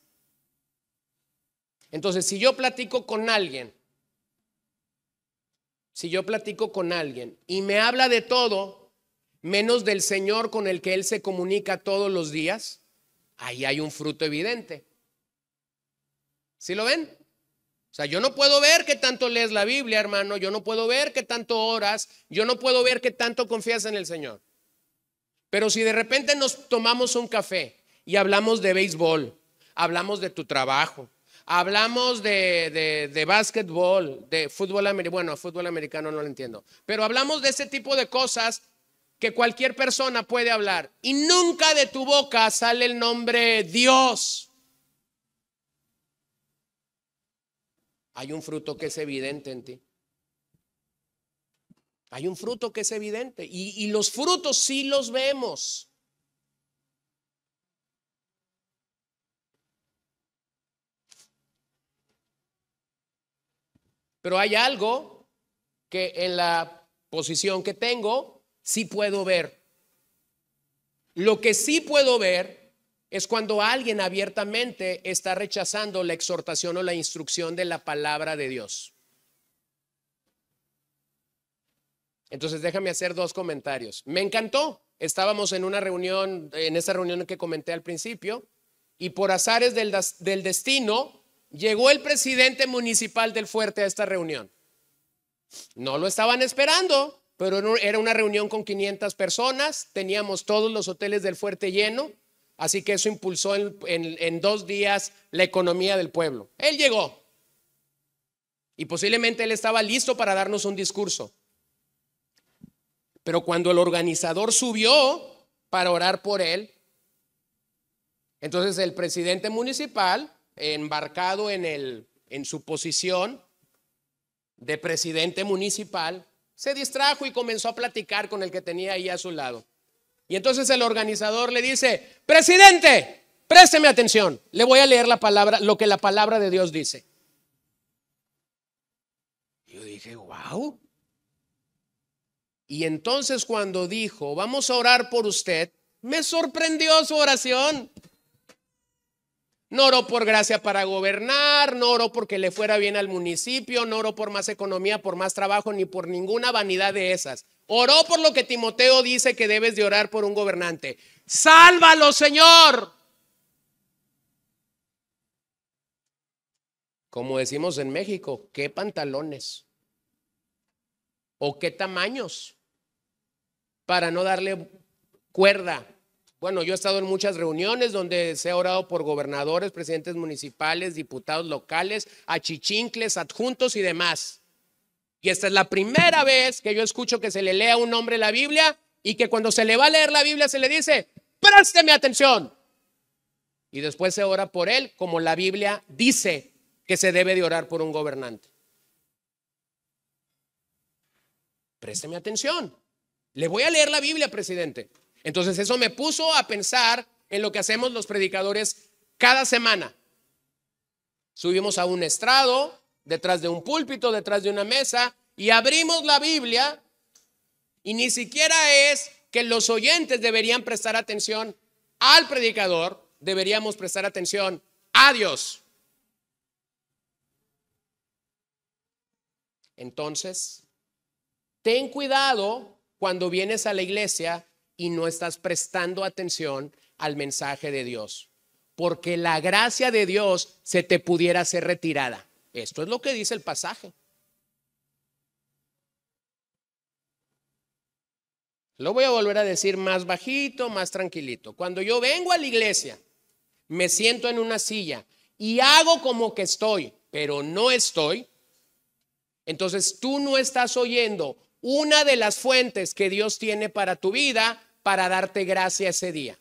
S1: Entonces, si yo platico con alguien si yo platico con alguien y me habla de todo, menos del Señor con el que Él se comunica todos los días, ahí hay un fruto evidente. ¿Sí lo ven? O sea, yo no puedo ver que tanto lees la Biblia, hermano, yo no puedo ver que tanto oras, yo no puedo ver que tanto confías en el Señor. Pero si de repente nos tomamos un café y hablamos de béisbol, hablamos de tu trabajo, Hablamos de, de, de básquetbol, de fútbol americano, bueno, fútbol americano no lo entiendo, pero hablamos de ese tipo de cosas que cualquier persona puede hablar y nunca de tu boca sale el nombre Dios. Hay un fruto que es evidente en ti. Hay un fruto que es evidente y, y los frutos sí los vemos. Pero hay algo que en la posición que tengo sí puedo ver. Lo que sí puedo ver es cuando alguien abiertamente está rechazando la exhortación o la instrucción de la palabra de Dios. Entonces déjame hacer dos comentarios. Me encantó. Estábamos en una reunión, en esa reunión que comenté al principio, y por azares del, del destino, Llegó el presidente municipal del fuerte a esta reunión. No lo estaban esperando, pero era una reunión con 500 personas, teníamos todos los hoteles del fuerte lleno, así que eso impulsó en, en dos días la economía del pueblo. Él llegó y posiblemente él estaba listo para darnos un discurso. Pero cuando el organizador subió para orar por él, entonces el presidente municipal embarcado en, el, en su posición de presidente municipal, se distrajo y comenzó a platicar con el que tenía ahí a su lado. Y entonces el organizador le dice, presidente, présteme atención, le voy a leer la palabra, lo que la palabra de Dios dice. yo dije, wow. Y entonces cuando dijo, vamos a orar por usted, me sorprendió su oración. No oró por gracia para gobernar, no oró porque le fuera bien al municipio, no oró por más economía, por más trabajo, ni por ninguna vanidad de esas. Oró por lo que Timoteo dice que debes de orar por un gobernante. Sálvalo, Señor. Como decimos en México, qué pantalones o qué tamaños para no darle cuerda bueno, yo he estado en muchas reuniones donde se ha orado por gobernadores, presidentes municipales, diputados locales, achichincles, adjuntos y demás. Y esta es la primera vez que yo escucho que se le lea a un hombre la Biblia y que cuando se le va a leer la Biblia se le dice, présteme atención. Y después se ora por él como la Biblia dice que se debe de orar por un gobernante. Présteme atención. Le voy a leer la Biblia, presidente. Entonces eso me puso a pensar en lo que hacemos los predicadores cada semana. Subimos a un estrado, detrás de un púlpito, detrás de una mesa, y abrimos la Biblia, y ni siquiera es que los oyentes deberían prestar atención al predicador, deberíamos prestar atención a Dios. Entonces, ten cuidado cuando vienes a la iglesia y no estás prestando atención al mensaje de Dios, porque la gracia de Dios se te pudiera ser retirada. Esto es lo que dice el pasaje. Lo voy a volver a decir más bajito, más tranquilito. Cuando yo vengo a la iglesia, me siento en una silla y hago como que estoy, pero no estoy, entonces tú no estás oyendo una de las fuentes que Dios tiene para tu vida para darte gracia ese día.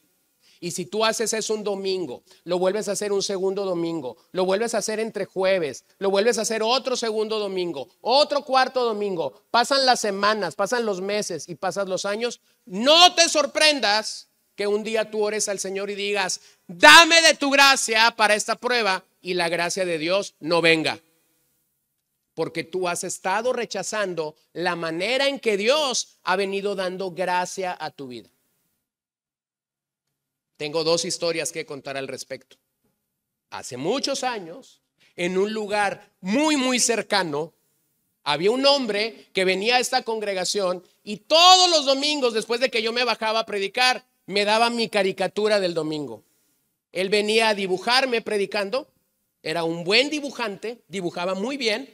S1: Y si tú haces eso un domingo, lo vuelves a hacer un segundo domingo, lo vuelves a hacer entre jueves, lo vuelves a hacer otro segundo domingo, otro cuarto domingo, pasan las semanas, pasan los meses y pasan los años, no te sorprendas que un día tú ores al Señor y digas, dame de tu gracia para esta prueba y la gracia de Dios no venga porque tú has estado rechazando la manera en que Dios ha venido dando gracia a tu vida. Tengo dos historias que contar al respecto. Hace muchos años, en un lugar muy, muy cercano, había un hombre que venía a esta congregación y todos los domingos, después de que yo me bajaba a predicar, me daba mi caricatura del domingo. Él venía a dibujarme predicando, era un buen dibujante, dibujaba muy bien,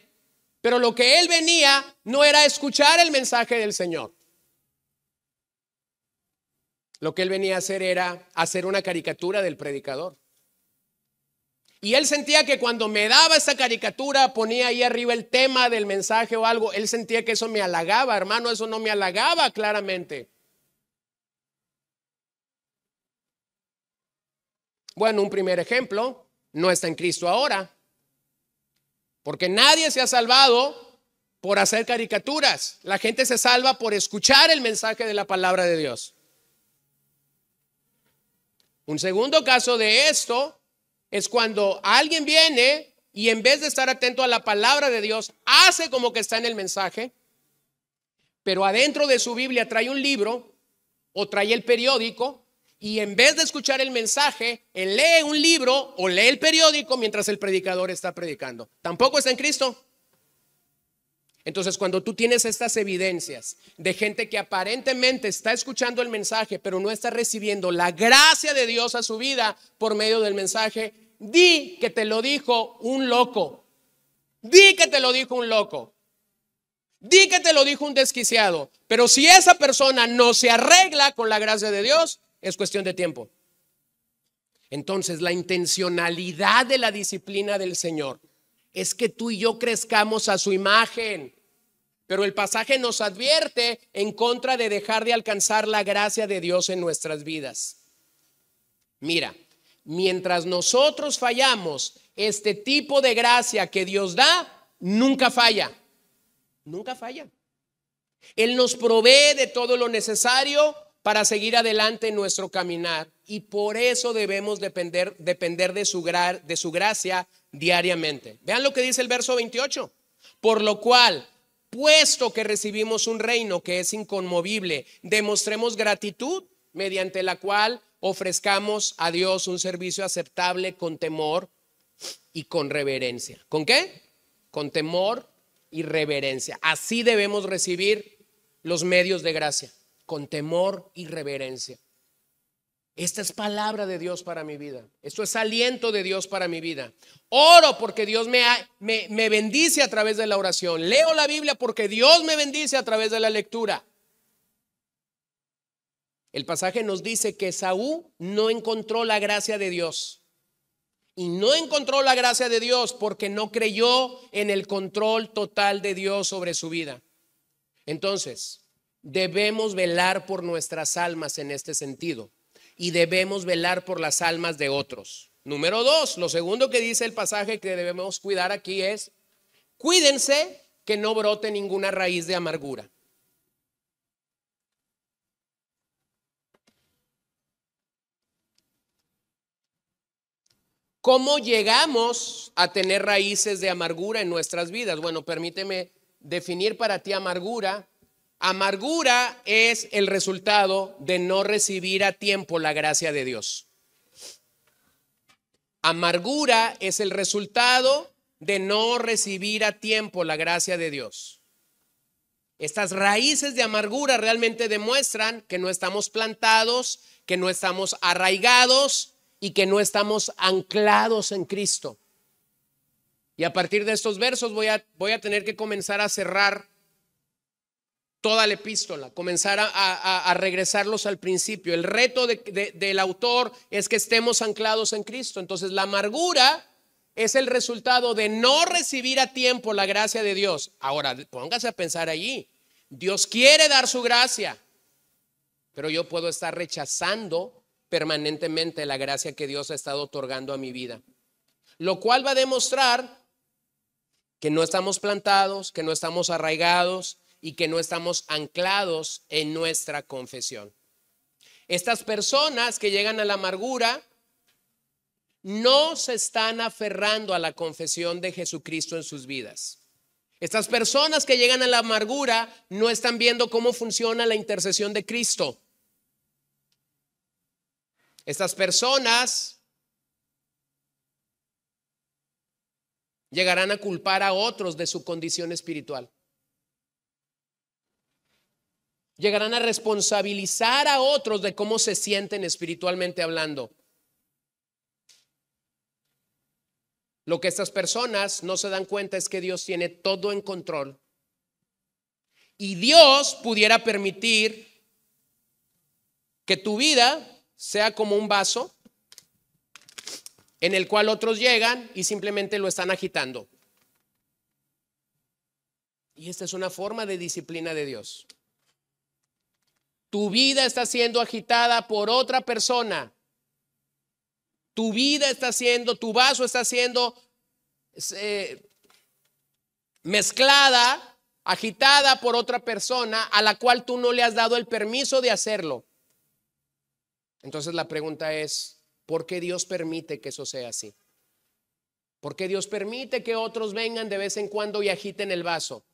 S1: pero lo que él venía no era escuchar el mensaje del Señor. Lo que él venía a hacer era hacer una caricatura del predicador. Y él sentía que cuando me daba esa caricatura, ponía ahí arriba el tema del mensaje o algo, él sentía que eso me halagaba, hermano, eso no me halagaba claramente. Bueno, un primer ejemplo, no está en Cristo ahora, porque nadie se ha salvado por hacer caricaturas. La gente se salva por escuchar el mensaje de la palabra de Dios. Un segundo caso de esto es cuando alguien viene y en vez de estar atento a la palabra de Dios, hace como que está en el mensaje, pero adentro de su Biblia trae un libro o trae el periódico y en vez de escuchar el mensaje, él lee un libro o lee el periódico mientras el predicador está predicando. Tampoco está en Cristo. Entonces, cuando tú tienes estas evidencias de gente que aparentemente está escuchando el mensaje, pero no está recibiendo la gracia de Dios a su vida por medio del mensaje, di que te lo dijo un loco. Di que te lo dijo un loco. Di que te lo dijo un desquiciado. Pero si esa persona no se arregla con la gracia de Dios, es cuestión de tiempo. Entonces, la intencionalidad de la disciplina del Señor es que tú y yo crezcamos a su imagen. Pero el pasaje nos advierte en contra de dejar de alcanzar la gracia de Dios en nuestras vidas. Mira, mientras nosotros fallamos, este tipo de gracia que Dios da nunca falla. Nunca falla. Él nos provee de todo lo necesario para seguir adelante en nuestro caminar y por eso debemos depender, depender de, su de su gracia diariamente. Vean lo que dice el verso 28. Por lo cual, puesto que recibimos un reino que es inconmovible, demostremos gratitud mediante la cual ofrezcamos a Dios un servicio aceptable con temor y con reverencia. ¿Con qué? Con temor y reverencia. Así debemos recibir los medios de gracia con temor y reverencia. Esta es palabra de Dios para mi vida. Esto es aliento de Dios para mi vida. Oro porque Dios me, me, bendice a través de la oración. Leo la Biblia porque Dios me bendice a través de la lectura. El pasaje nos dice que Saúl no encontró la gracia de Dios. Y no encontró la gracia de Dios porque no creyó en el control total de Dios sobre su vida. Entonces, debemos velar por nuestras almas en este sentido y debemos velar por las almas de otros. Número dos, lo segundo que dice el pasaje que debemos cuidar aquí es, cuídense que no brote ninguna raíz de amargura. ¿Cómo llegamos a tener raíces de amargura en nuestras vidas? Bueno, permíteme definir para ti amargura Amargura es el resultado de no recibir a tiempo la gracia de Dios. Amargura es el resultado de no recibir a tiempo la gracia de Dios. Estas raíces de amargura realmente demuestran que no estamos plantados, que no estamos arraigados y que no estamos anclados en Cristo. Y a partir de estos versos voy a, voy a tener que comenzar a cerrar toda la epístola, comenzar a, regresarlos al principio. El reto del autor es que estemos anclados en Cristo. Entonces la amargura es el resultado de no recibir a tiempo la gracia de Dios. Ahora, póngase a pensar allí. Dios quiere dar su gracia, pero yo puedo estar rechazando permanentemente la gracia que Dios ha estado otorgando a mi vida. Lo cual va a demostrar que no estamos plantados, que no estamos arraigados, y que no estamos anclados en nuestra confesión. Estas personas que llegan a la amargura no se están aferrando a la confesión de Jesucristo en sus vidas. Estas personas que llegan a la amargura no están viendo cómo funciona la intercesión de Cristo. Estas personas llegarán a culpar a otros de su condición espiritual llegarán a responsabilizar a otros de cómo se sienten espiritualmente hablando. Lo que estas personas no se dan cuenta es que Dios tiene todo en control. Y Dios pudiera permitir que tu vida sea como un vaso en el cual otros llegan y simplemente lo están agitando. Y esta es una forma de disciplina de Dios. Tu vida está siendo agitada por otra persona. Tu vida está siendo, tu vaso está siendo eh, mezclada, agitada por otra persona a la cual tú no le has dado el permiso de hacerlo. Entonces la pregunta es, ¿por qué Dios permite que eso sea así? ¿Por qué Dios permite que otros vengan de vez en cuando y agiten el vaso?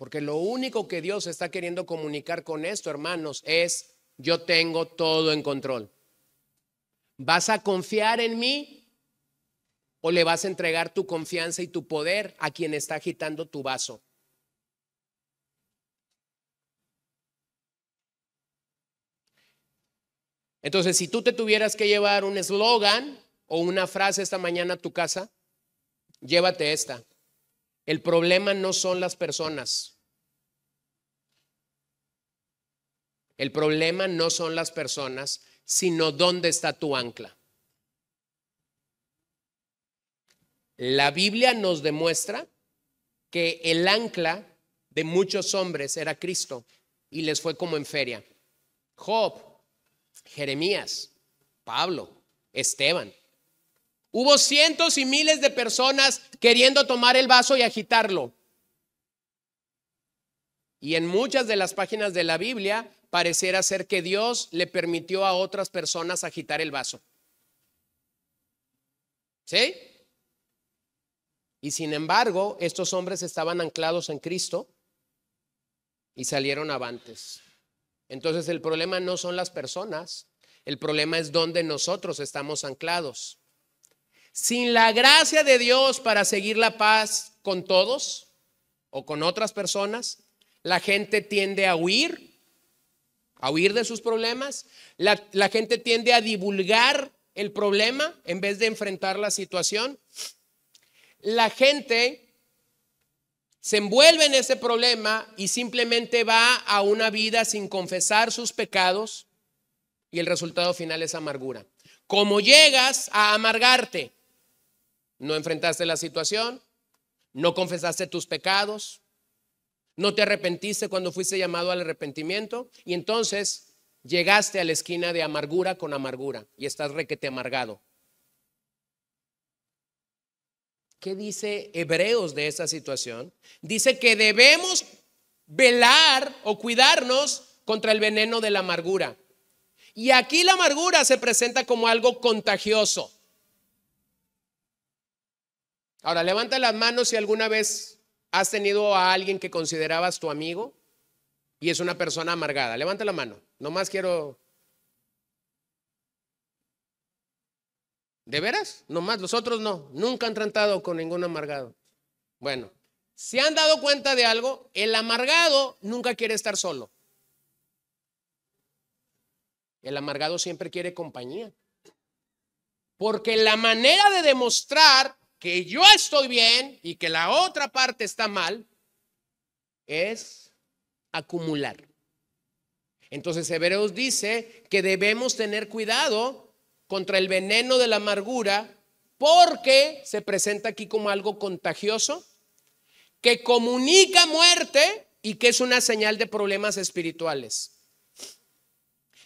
S1: Porque lo único que Dios está queriendo comunicar con esto, hermanos, es yo tengo todo en control. ¿Vas a confiar en mí o le vas a entregar tu confianza y tu poder a quien está agitando tu vaso? Entonces, si tú te tuvieras que llevar un eslogan o una frase esta mañana a tu casa, llévate esta. El problema no son las personas. El problema no son las personas, sino dónde está tu ancla. La Biblia nos demuestra que el ancla de muchos hombres era Cristo y les fue como en feria. Job, Jeremías, Pablo, Esteban. Hubo cientos y miles de personas queriendo tomar el vaso y agitarlo. Y en muchas de las páginas de la Biblia pareciera ser que Dios le permitió a otras personas agitar el vaso. ¿Sí? Y sin embargo, estos hombres estaban anclados en Cristo y salieron avantes. Entonces el problema no son las personas, el problema es dónde nosotros estamos anclados sin la gracia de Dios para seguir la paz con todos o con otras personas, la gente tiende a huir, a huir de sus problemas, la, gente tiende a divulgar el problema en vez de enfrentar la situación. La gente se envuelve en ese problema y simplemente va a una vida sin confesar sus pecados y el resultado final es amargura. Como llegas a amargarte? No enfrentaste la situación, no confesaste tus pecados, no te arrepentiste cuando fuiste llamado al arrepentimiento y entonces llegaste a la esquina de amargura con amargura y estás requete amargado. ¿Qué dice Hebreos de esta situación? Dice que debemos velar o cuidarnos contra el veneno de la amargura. Y aquí la amargura se presenta como algo contagioso. Ahora, levanta las manos si alguna vez has tenido a alguien que considerabas tu amigo y es una persona amargada. Levanta la mano. Nomás quiero... ¿De veras? no más. los otros no. Nunca han tratado con ningún amargado. Bueno, si han dado cuenta de algo, el amargado nunca quiere estar solo. El amargado siempre quiere compañía. Porque la manera de demostrar que yo estoy bien y que la otra parte está mal es acumular. Entonces Hebreos dice que debemos tener cuidado contra el veneno de la amargura porque se presenta aquí como algo contagioso que comunica muerte y que es una señal de problemas espirituales.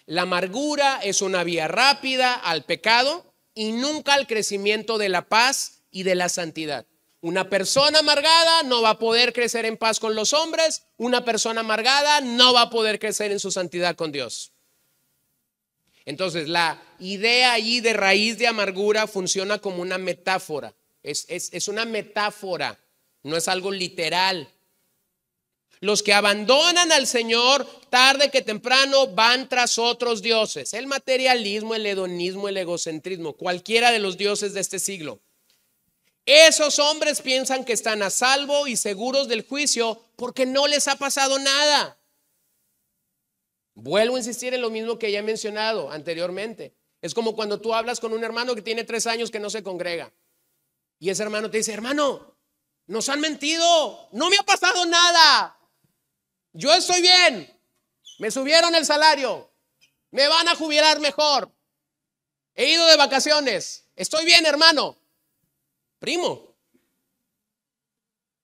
S1: La amargura es una vía rápida al pecado y nunca al crecimiento de la paz y de la santidad. Una persona amargada no va a poder crecer en paz con los hombres, una persona amargada no va a poder crecer en su santidad con Dios. Entonces, la idea allí de raíz de amargura funciona como una metáfora. Es, es, una metáfora, no es algo literal. Los que abandonan al Señor tarde que temprano van tras otros dioses. El materialismo, el hedonismo, el egocentrismo, cualquiera de los dioses de este siglo. Esos hombres piensan que están a salvo y seguros del juicio porque no les ha pasado nada. Vuelvo a insistir en lo mismo que ya he mencionado anteriormente. Es como cuando tú hablas con un hermano que tiene tres años que no se congrega. Y ese hermano te dice, hermano, nos han mentido, no me ha pasado nada. Yo estoy bien, me subieron el salario, me van a jubilar mejor. He ido de vacaciones, estoy bien, hermano. Primo.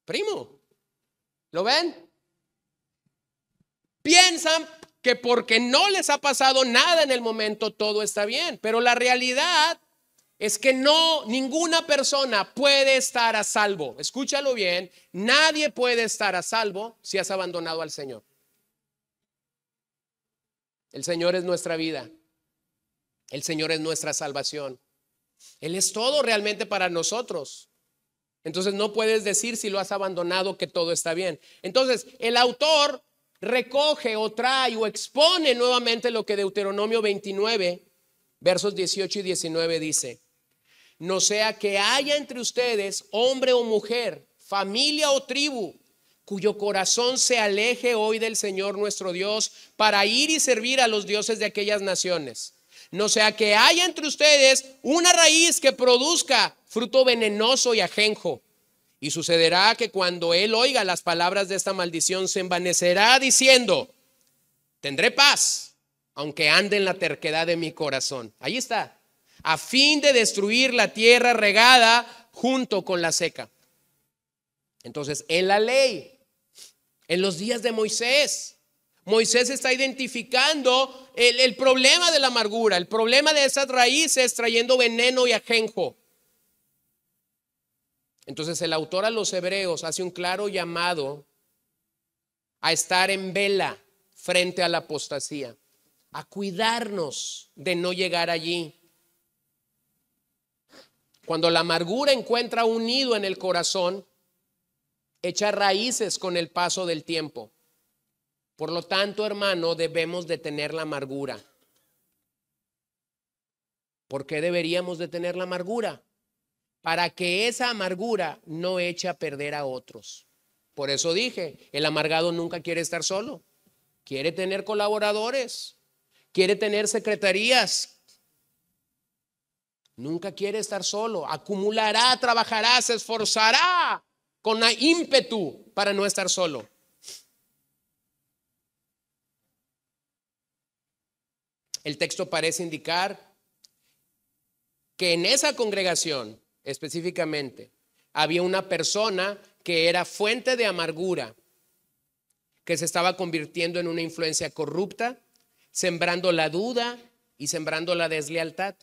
S1: Primo. ¿Lo ven? Piensan que porque no les ha pasado nada en el momento todo está bien, pero la realidad es que no, ninguna persona puede estar a salvo. Escúchalo bien, nadie puede estar a salvo si has abandonado al Señor. El Señor es nuestra vida. El Señor es nuestra salvación. Él es todo realmente para nosotros. Entonces no puedes decir si lo has abandonado que todo está bien. Entonces el autor recoge o trae o expone nuevamente lo que Deuteronomio 29, versos 18 y 19 dice. No sea que haya entre ustedes hombre o mujer, familia o tribu, cuyo corazón se aleje hoy del Señor nuestro Dios para ir y servir a los dioses de aquellas naciones no sea que haya entre ustedes una raíz que produzca fruto venenoso y ajenjo. Y sucederá que cuando él oiga las palabras de esta maldición se envanecerá diciendo, tendré paz, aunque ande en la terquedad de mi corazón. Ahí está, a fin de destruir la tierra regada junto con la seca. Entonces, en la ley, en los días de Moisés, Moisés está identificando el, problema de la amargura, el problema de esas raíces trayendo veneno y ajenjo. Entonces el autor a los hebreos hace un claro llamado a estar en vela frente a la apostasía, a cuidarnos de no llegar allí. Cuando la amargura encuentra un nido en el corazón, echa raíces con el paso del tiempo. Por lo tanto, hermano, debemos detener la amargura. ¿Por qué deberíamos detener la amargura? Para que esa amargura no eche a perder a otros. Por eso dije, el amargado nunca quiere estar solo. Quiere tener colaboradores, quiere tener secretarías. Nunca quiere estar solo. Acumulará, trabajará, se esforzará con ímpetu para no estar solo. El texto parece indicar que en esa congregación específicamente había una persona que era fuente de amargura, que se estaba convirtiendo en una influencia corrupta, sembrando la duda y sembrando la deslealtad.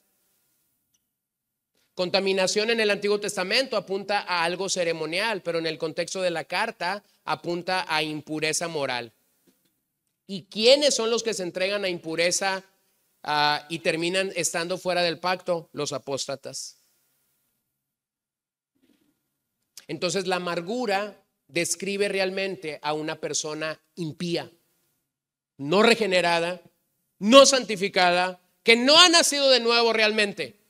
S1: Contaminación en el Antiguo Testamento apunta a algo ceremonial, pero en el contexto de la carta apunta a impureza moral. ¿Y quiénes son los que se entregan a impureza Ah, y terminan estando fuera del pacto los apóstatas. Entonces la amargura describe realmente a una persona impía, no regenerada, no santificada, que no ha nacido de nuevo realmente.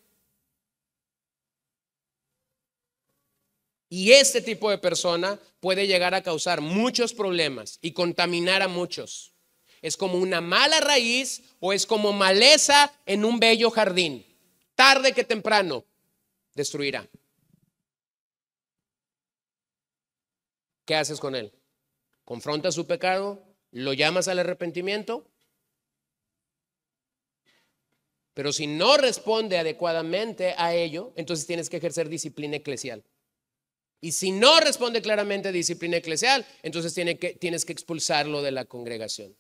S1: Y este tipo de persona puede llegar a causar muchos problemas y contaminar a muchos es como una mala raíz o es como maleza en un bello jardín. Tarde que temprano destruirá. ¿Qué haces con él? ¿Confrontas su pecado? ¿Lo llamas al arrepentimiento? Pero si no responde adecuadamente a ello, entonces tienes que ejercer disciplina eclesial. Y si no responde claramente a disciplina eclesial, entonces tienes que expulsarlo de la congregación.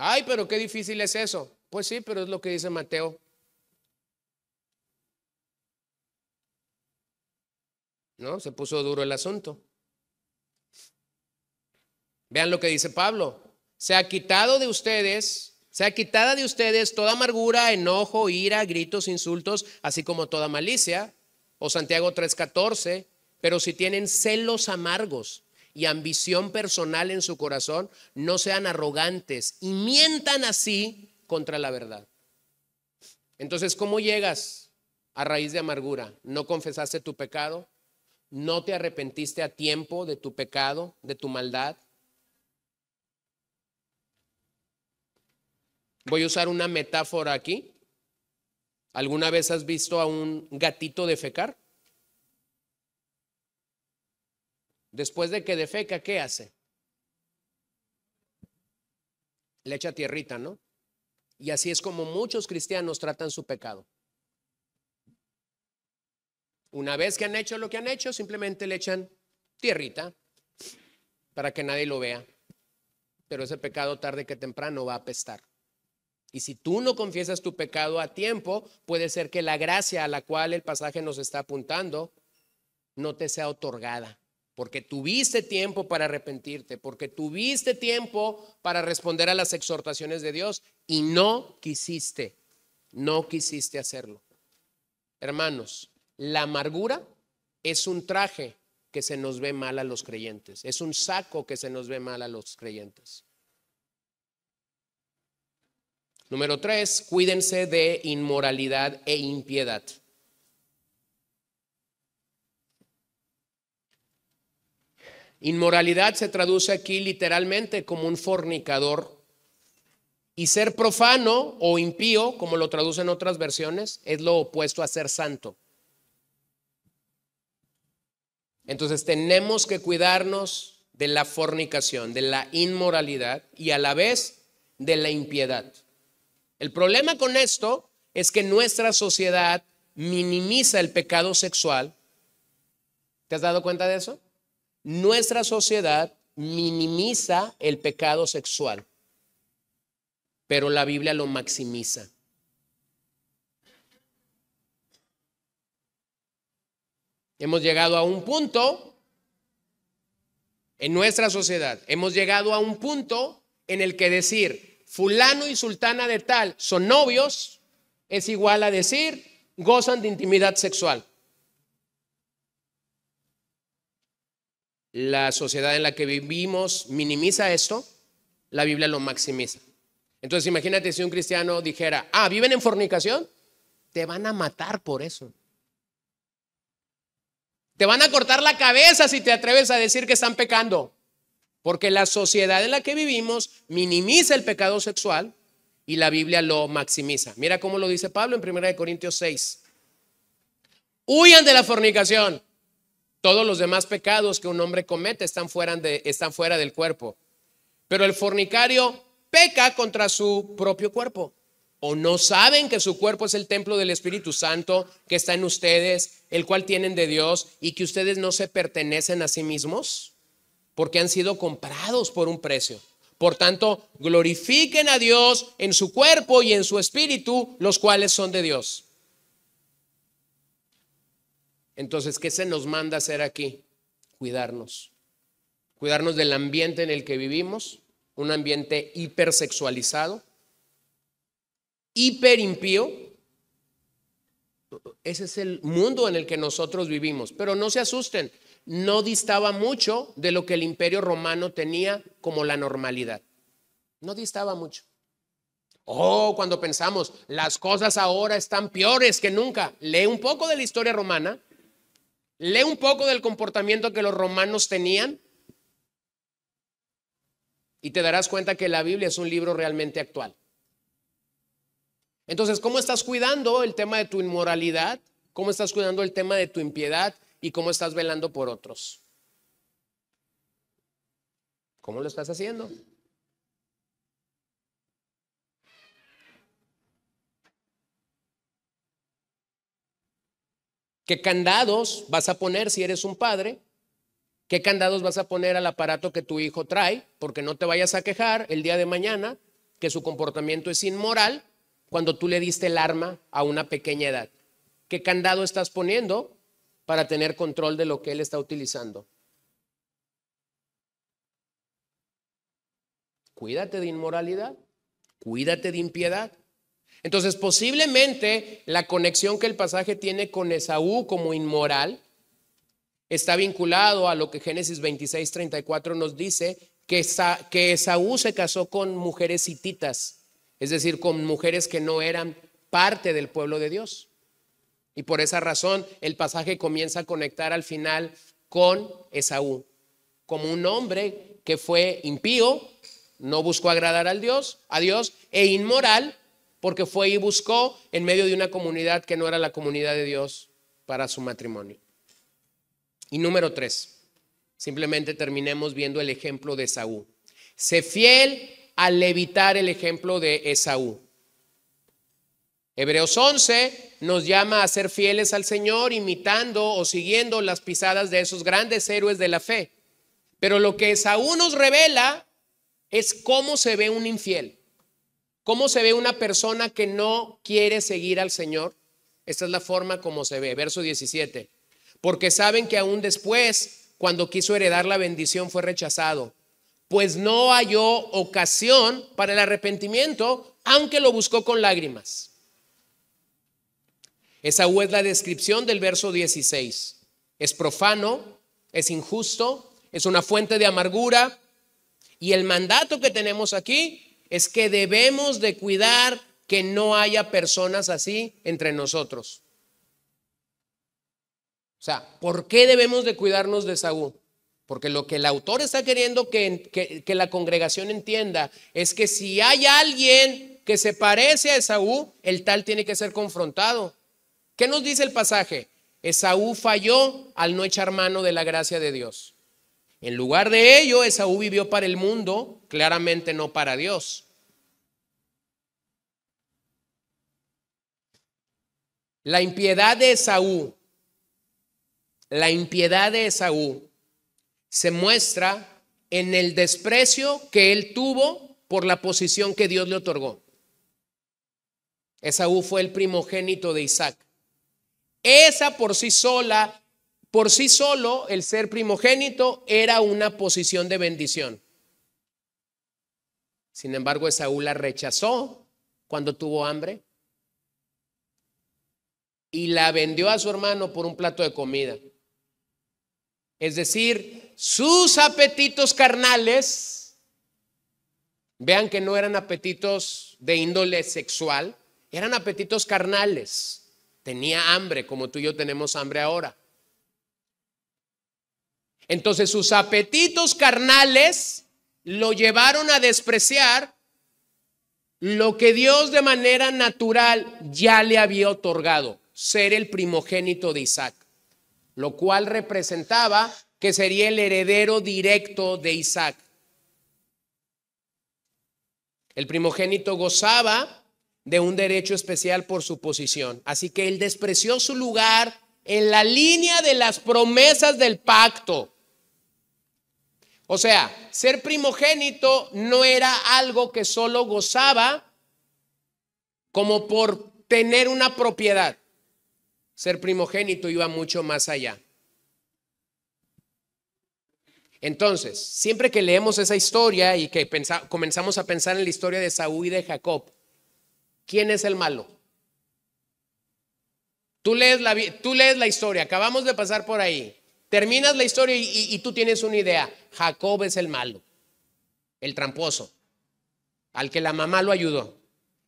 S1: Ay, pero qué difícil es eso. Pues sí, pero es lo que dice Mateo. ¿No? Se puso duro el asunto. Vean lo que dice Pablo. Se ha quitado de ustedes, se ha quitada de ustedes toda amargura, enojo, ira, gritos, insultos, así como toda malicia. O Santiago 3:14, pero si tienen celos amargos, y ambición personal en su corazón, no sean arrogantes y mientan así contra la verdad. Entonces, ¿cómo llegas a raíz de amargura? ¿No confesaste tu pecado? ¿No te arrepentiste a tiempo de tu pecado, de tu maldad? Voy a usar una metáfora aquí. ¿Alguna vez has visto a un gatito defecar? Después de que defeca, ¿qué hace? Le echa tierrita, ¿no? Y así es como muchos cristianos tratan su pecado. Una vez que han hecho lo que han hecho, simplemente le echan tierrita para que nadie lo vea. Pero ese pecado tarde que temprano va a apestar. Y si tú no confiesas tu pecado a tiempo, puede ser que la gracia a la cual el pasaje nos está apuntando no te sea otorgada porque tuviste tiempo para arrepentirte, porque tuviste tiempo para responder a las exhortaciones de Dios y no quisiste, no quisiste hacerlo. Hermanos, la amargura es un traje que se nos ve mal a los creyentes, es un saco que se nos ve mal a los creyentes. Número tres, cuídense de inmoralidad e impiedad. Inmoralidad se traduce aquí literalmente como un fornicador. Y ser profano o impío, como lo traducen otras versiones, es lo opuesto a ser santo. Entonces tenemos que cuidarnos de la fornicación, de la inmoralidad y a la vez de la impiedad. El problema con esto es que nuestra sociedad minimiza el pecado sexual. ¿Te has dado cuenta de eso? nuestra sociedad minimiza el pecado sexual, pero la Biblia lo maximiza. Hemos llegado a un punto en nuestra sociedad, hemos llegado a un punto en el que decir fulano y sultana de tal son novios es igual a decir gozan de intimidad sexual. la sociedad en la que vivimos minimiza esto, la Biblia lo maximiza. Entonces imagínate si un cristiano dijera, ah, viven en fornicación, te van a matar por eso. Te van a cortar la cabeza si te atreves a decir que están pecando. Porque la sociedad en la que vivimos minimiza el pecado sexual y la Biblia lo maximiza. Mira cómo lo dice Pablo en 1 Corintios 6. Huyan de la fornicación. Todos los demás pecados que un hombre comete están fuera, de, están fuera del cuerpo. Pero el fornicario peca contra su propio cuerpo. O no saben que su cuerpo es el templo del Espíritu Santo que está en ustedes, el cual tienen de Dios y que ustedes no se pertenecen a sí mismos, porque han sido comprados por un precio. Por tanto, glorifiquen a Dios en su cuerpo y en su espíritu, los cuales son de Dios. Entonces, ¿qué se nos manda hacer aquí? Cuidarnos. Cuidarnos del ambiente en el que vivimos, un ambiente hipersexualizado, hiperimpío. Ese es el mundo en el que nosotros vivimos. Pero no se asusten, no distaba mucho de lo que el imperio romano tenía como la normalidad. No distaba mucho. Oh, cuando pensamos, las cosas ahora están peores que nunca. Lee un poco de la historia romana Lee un poco del comportamiento que los romanos tenían y te darás cuenta que la Biblia es un libro realmente actual. Entonces, ¿cómo estás cuidando el tema de tu inmoralidad? ¿Cómo estás cuidando el tema de tu impiedad? ¿Y cómo estás velando por otros? ¿Cómo lo estás haciendo? ¿Qué candados vas a poner si eres un padre? ¿Qué candados vas a poner al aparato que tu hijo trae? Porque no te vayas a quejar el día de mañana que su comportamiento es inmoral cuando tú le diste el arma a una pequeña edad. ¿Qué candado estás poniendo para tener control de lo que él está utilizando? Cuídate de inmoralidad, cuídate de impiedad. Entonces, posiblemente la conexión que el pasaje tiene con Esaú como inmoral está vinculado a lo que Génesis 26, 34 nos dice, que, que Esaú se casó con mujeres hititas, es decir, con mujeres que no eran parte del pueblo de Dios. Y por esa razón el pasaje comienza a conectar al final con Esaú, como un hombre que fue impío, no buscó agradar al Dios, a Dios, e inmoral, porque fue y buscó en medio de una comunidad que no era la comunidad de Dios para su matrimonio. Y número tres, simplemente terminemos viendo el ejemplo de Esaú. Sé fiel al evitar el ejemplo de Esaú. Hebreos 11 nos llama a ser fieles al Señor, imitando o siguiendo las pisadas de esos grandes héroes de la fe. Pero lo que Esaú nos revela es cómo se ve un infiel. ¿Cómo se ve una persona que no quiere seguir al Señor? Esta es la forma como se ve, verso 17. Porque saben que aún después, cuando quiso heredar la bendición, fue rechazado, pues no halló ocasión para el arrepentimiento, aunque lo buscó con lágrimas. Esa es la descripción del verso 16. Es profano, es injusto, es una fuente de amargura. Y el mandato que tenemos aquí es que debemos de cuidar que no haya personas así entre nosotros. O sea, ¿por qué debemos de cuidarnos de Saúl? Porque lo que el autor está queriendo que, que la congregación entienda es que si hay alguien que se parece a Esaú, el tal tiene que ser confrontado. ¿Qué nos dice el pasaje? Esaú falló al no echar mano de la gracia de Dios. En lugar de ello, Esaú vivió para el mundo Claramente no para Dios. La impiedad de Esaú, la impiedad de Esaú se muestra en el desprecio que él tuvo por la posición que Dios le otorgó. Esaú fue el primogénito de Isaac. Esa por sí sola, por sí solo, el ser primogénito era una posición de bendición. Sin embargo, Esaú la rechazó cuando tuvo hambre y la vendió a su hermano por un plato de comida. Es decir, sus apetitos carnales, vean que no eran apetitos de índole sexual, eran apetitos carnales. Tenía hambre, como tú y yo tenemos hambre ahora. Entonces sus apetitos carnales lo llevaron a despreciar lo que Dios de manera natural ya le había otorgado, ser el primogénito de Isaac, lo cual representaba que sería el heredero directo de Isaac. El primogénito gozaba de un derecho especial por su posición, así que él despreció su lugar en la línea de las promesas del pacto. O sea, ser primogénito no era algo que solo gozaba como por tener una propiedad. Ser primogénito iba mucho más allá. Entonces, siempre que leemos esa historia y que comenzamos a pensar en la historia de Saúl y de Jacob, ¿quién es el malo? Tú lees, la, tú lees la historia, acabamos de pasar por ahí. Terminas la historia y, tú tienes una idea. Jacob es el malo, el tramposo, al que la mamá lo ayudó.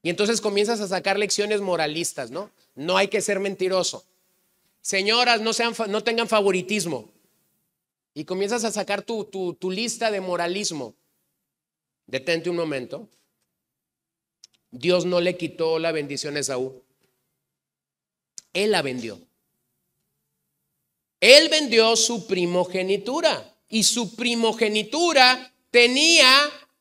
S1: Y entonces comienzas a sacar lecciones moralistas, ¿no? No hay que ser mentiroso. Señoras, no, sean, no tengan favoritismo. Y comienzas a sacar tu, tu, tu lista de moralismo. Detente un momento. Dios no le quitó la bendición a Saúl, Él la vendió. Él vendió su primogenitura y su primogenitura tenía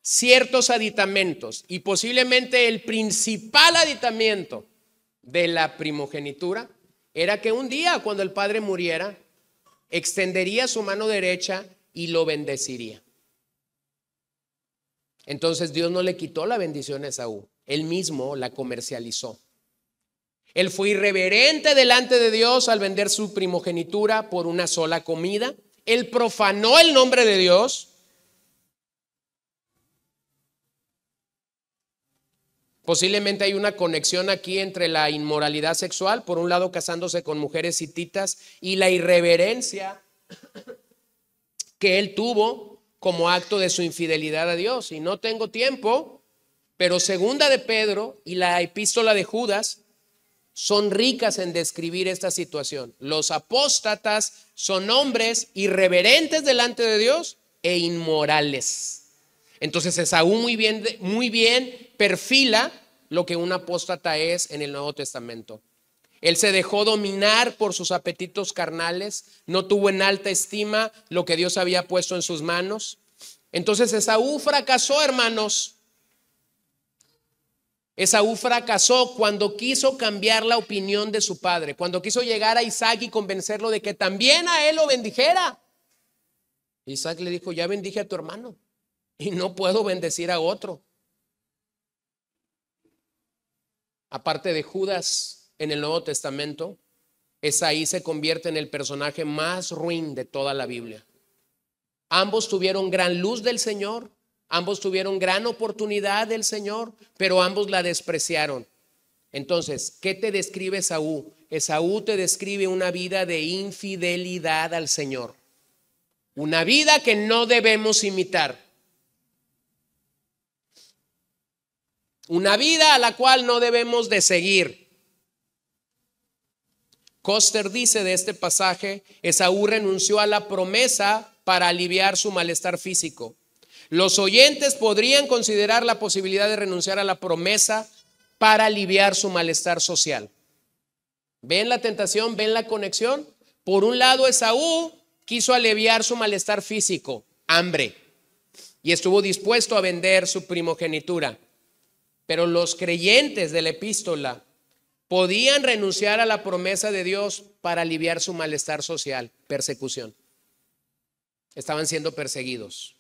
S1: ciertos aditamentos y posiblemente el principal aditamiento de la primogenitura era que un día cuando el padre muriera, extendería su mano derecha y lo bendeciría. Entonces Dios no le quitó la bendición a Esaú, él mismo la comercializó. Él fue irreverente delante de Dios al vender su primogenitura por una sola comida. Él profanó el nombre de Dios. Posiblemente hay una conexión aquí entre la inmoralidad sexual, por un lado casándose con mujeres hititas, y la irreverencia que él tuvo como acto de su infidelidad a Dios. Y no tengo tiempo, pero segunda de Pedro y la epístola de Judas son ricas en describir esta situación. Los apóstatas son hombres irreverentes delante de Dios e inmorales. Entonces Esaú muy bien, muy bien perfila lo que un apóstata es en el Nuevo Testamento. Él se dejó dominar por sus apetitos carnales, no tuvo en alta estima lo que Dios había puesto en sus manos. Entonces Esaú fracasó, hermanos, Esaú fracasó cuando quiso cambiar la opinión de su padre, cuando quiso llegar a Isaac y convencerlo de que también a él lo bendijera. Isaac le dijo, ya bendije a tu hermano y no puedo bendecir a otro. Aparte de Judas en el Nuevo Testamento, Esaí se convierte en el personaje más ruin de toda la Biblia. Ambos tuvieron gran luz del Señor, Ambos tuvieron gran oportunidad del Señor, pero ambos la despreciaron. Entonces, ¿qué te describe Esaú? Esaú te describe una vida de infidelidad al Señor. Una vida que no debemos imitar. Una vida a la cual no debemos de seguir. Coster dice de este pasaje, Esaú renunció a la promesa para aliviar su malestar físico. Los oyentes podrían considerar la posibilidad de renunciar a la promesa para aliviar su malestar social. ¿Ven la tentación? ¿Ven la conexión? Por un lado, Esaú quiso aliviar su malestar físico, hambre, y estuvo dispuesto a vender su primogenitura. Pero los creyentes de la epístola podían renunciar a la promesa de Dios para aliviar su malestar social, persecución. Estaban siendo perseguidos.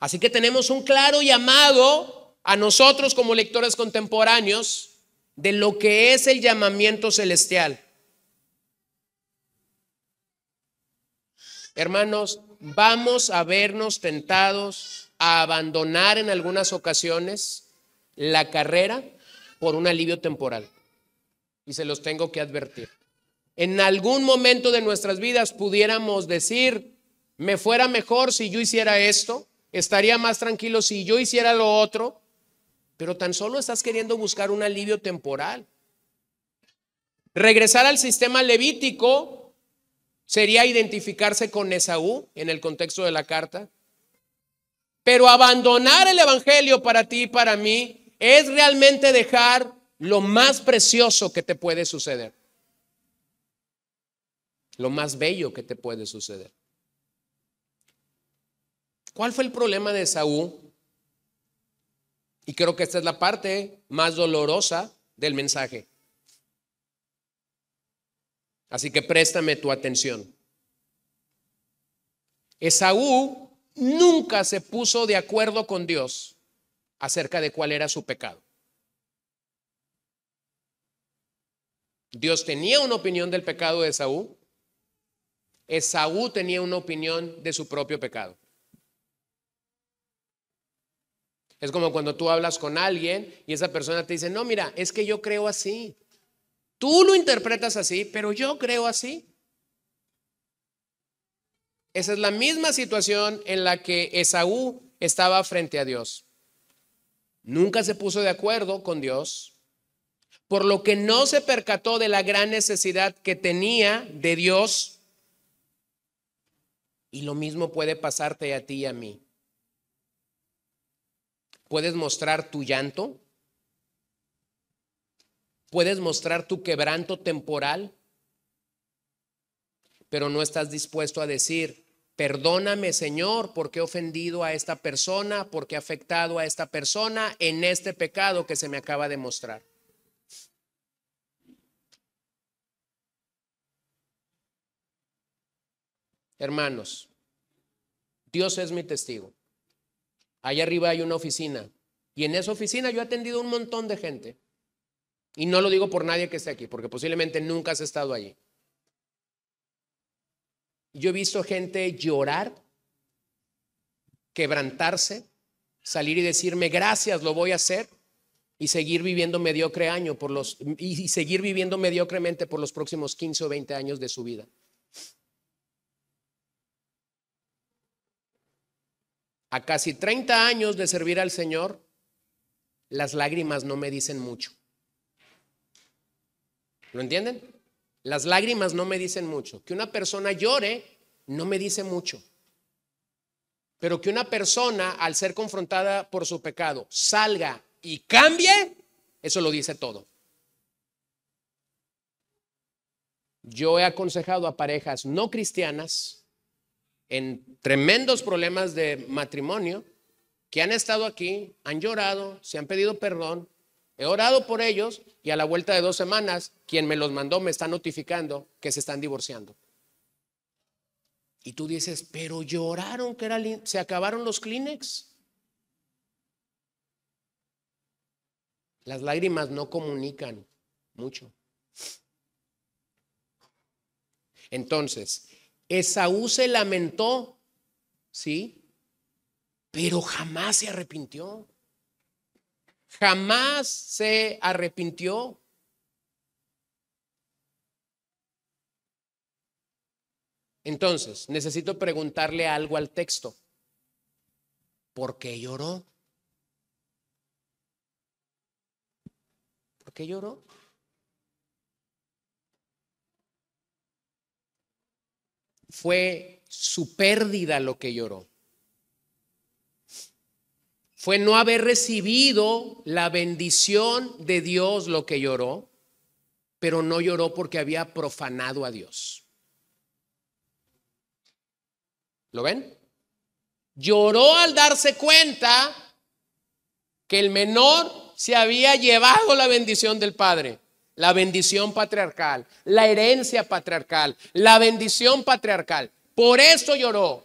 S1: Así que tenemos un claro llamado a nosotros como lectores contemporáneos de lo que es el llamamiento celestial. Hermanos, vamos a vernos tentados a abandonar en algunas ocasiones la carrera por un alivio temporal. Y se los tengo que advertir. En algún momento de nuestras vidas pudiéramos decir, me fuera mejor si yo hiciera esto, estaría más tranquilo si yo hiciera lo otro, pero tan solo estás queriendo buscar un alivio temporal. Regresar al sistema levítico sería identificarse con Esaú en el contexto de la carta. Pero abandonar el Evangelio para ti y para mí es realmente dejar lo más precioso que te puede suceder. Lo más bello que te puede suceder. ¿Cuál fue el problema de Saúl? Y creo que esta es la parte más dolorosa del mensaje. Así que préstame tu atención. Esaú nunca se puso de acuerdo con Dios acerca de cuál era su pecado. Dios tenía una opinión del pecado de Esaú. Esaú tenía una opinión de su propio pecado. Es como cuando tú hablas con alguien y esa persona te dice, no, mira, es que yo creo así. Tú lo interpretas así, pero yo creo así. Esa es la misma situación en la que Esaú estaba frente a Dios. Nunca se puso de acuerdo con Dios, por lo que no se percató de la gran necesidad que tenía de Dios. Y lo mismo puede pasarte a ti y a mí. ¿Puedes mostrar tu llanto? ¿Puedes mostrar tu quebranto temporal? Pero no estás dispuesto a decir, perdóname Señor porque he ofendido a esta persona, porque he afectado a esta persona en este pecado que se me acaba de mostrar. Hermanos, Dios es mi testigo. Allá arriba hay una oficina. Y en esa oficina yo he atendido un montón de gente. Y no lo digo por nadie que esté aquí, porque posiblemente nunca has estado allí. Yo he visto gente llorar, quebrantarse, salir y decirme gracias, lo voy a hacer y seguir viviendo mediocre año por los y seguir viviendo mediocremente por los próximos 15 o 20 años de su vida. a casi 30 años de servir al Señor, las lágrimas no me dicen mucho. ¿Lo entienden? Las lágrimas no me dicen mucho. Que una persona llore no me dice mucho. Pero que una persona, al ser confrontada por su pecado, salga y cambie, eso lo dice todo. Yo he aconsejado a parejas no cristianas en tremendos problemas de matrimonio, que han estado aquí, han llorado, se han pedido perdón, he orado por ellos y a la vuelta de dos semanas, quien me los mandó me está notificando que se están divorciando. Y tú dices, pero lloraron que era se acabaron los clínex Las lágrimas no comunican mucho. Entonces, Esaú se lamentó, ¿sí? Pero jamás se arrepintió. Jamás se arrepintió. Entonces, necesito preguntarle algo al texto. ¿Por qué lloró? ¿Por qué lloró? fue su pérdida lo que lloró. Fue no haber recibido la bendición de Dios lo que lloró, pero no lloró porque había profanado a Dios. ¿Lo ven? Lloró al darse cuenta que el menor se había llevado la bendición del Padre la bendición patriarcal, la herencia patriarcal, la bendición patriarcal. Por eso lloró,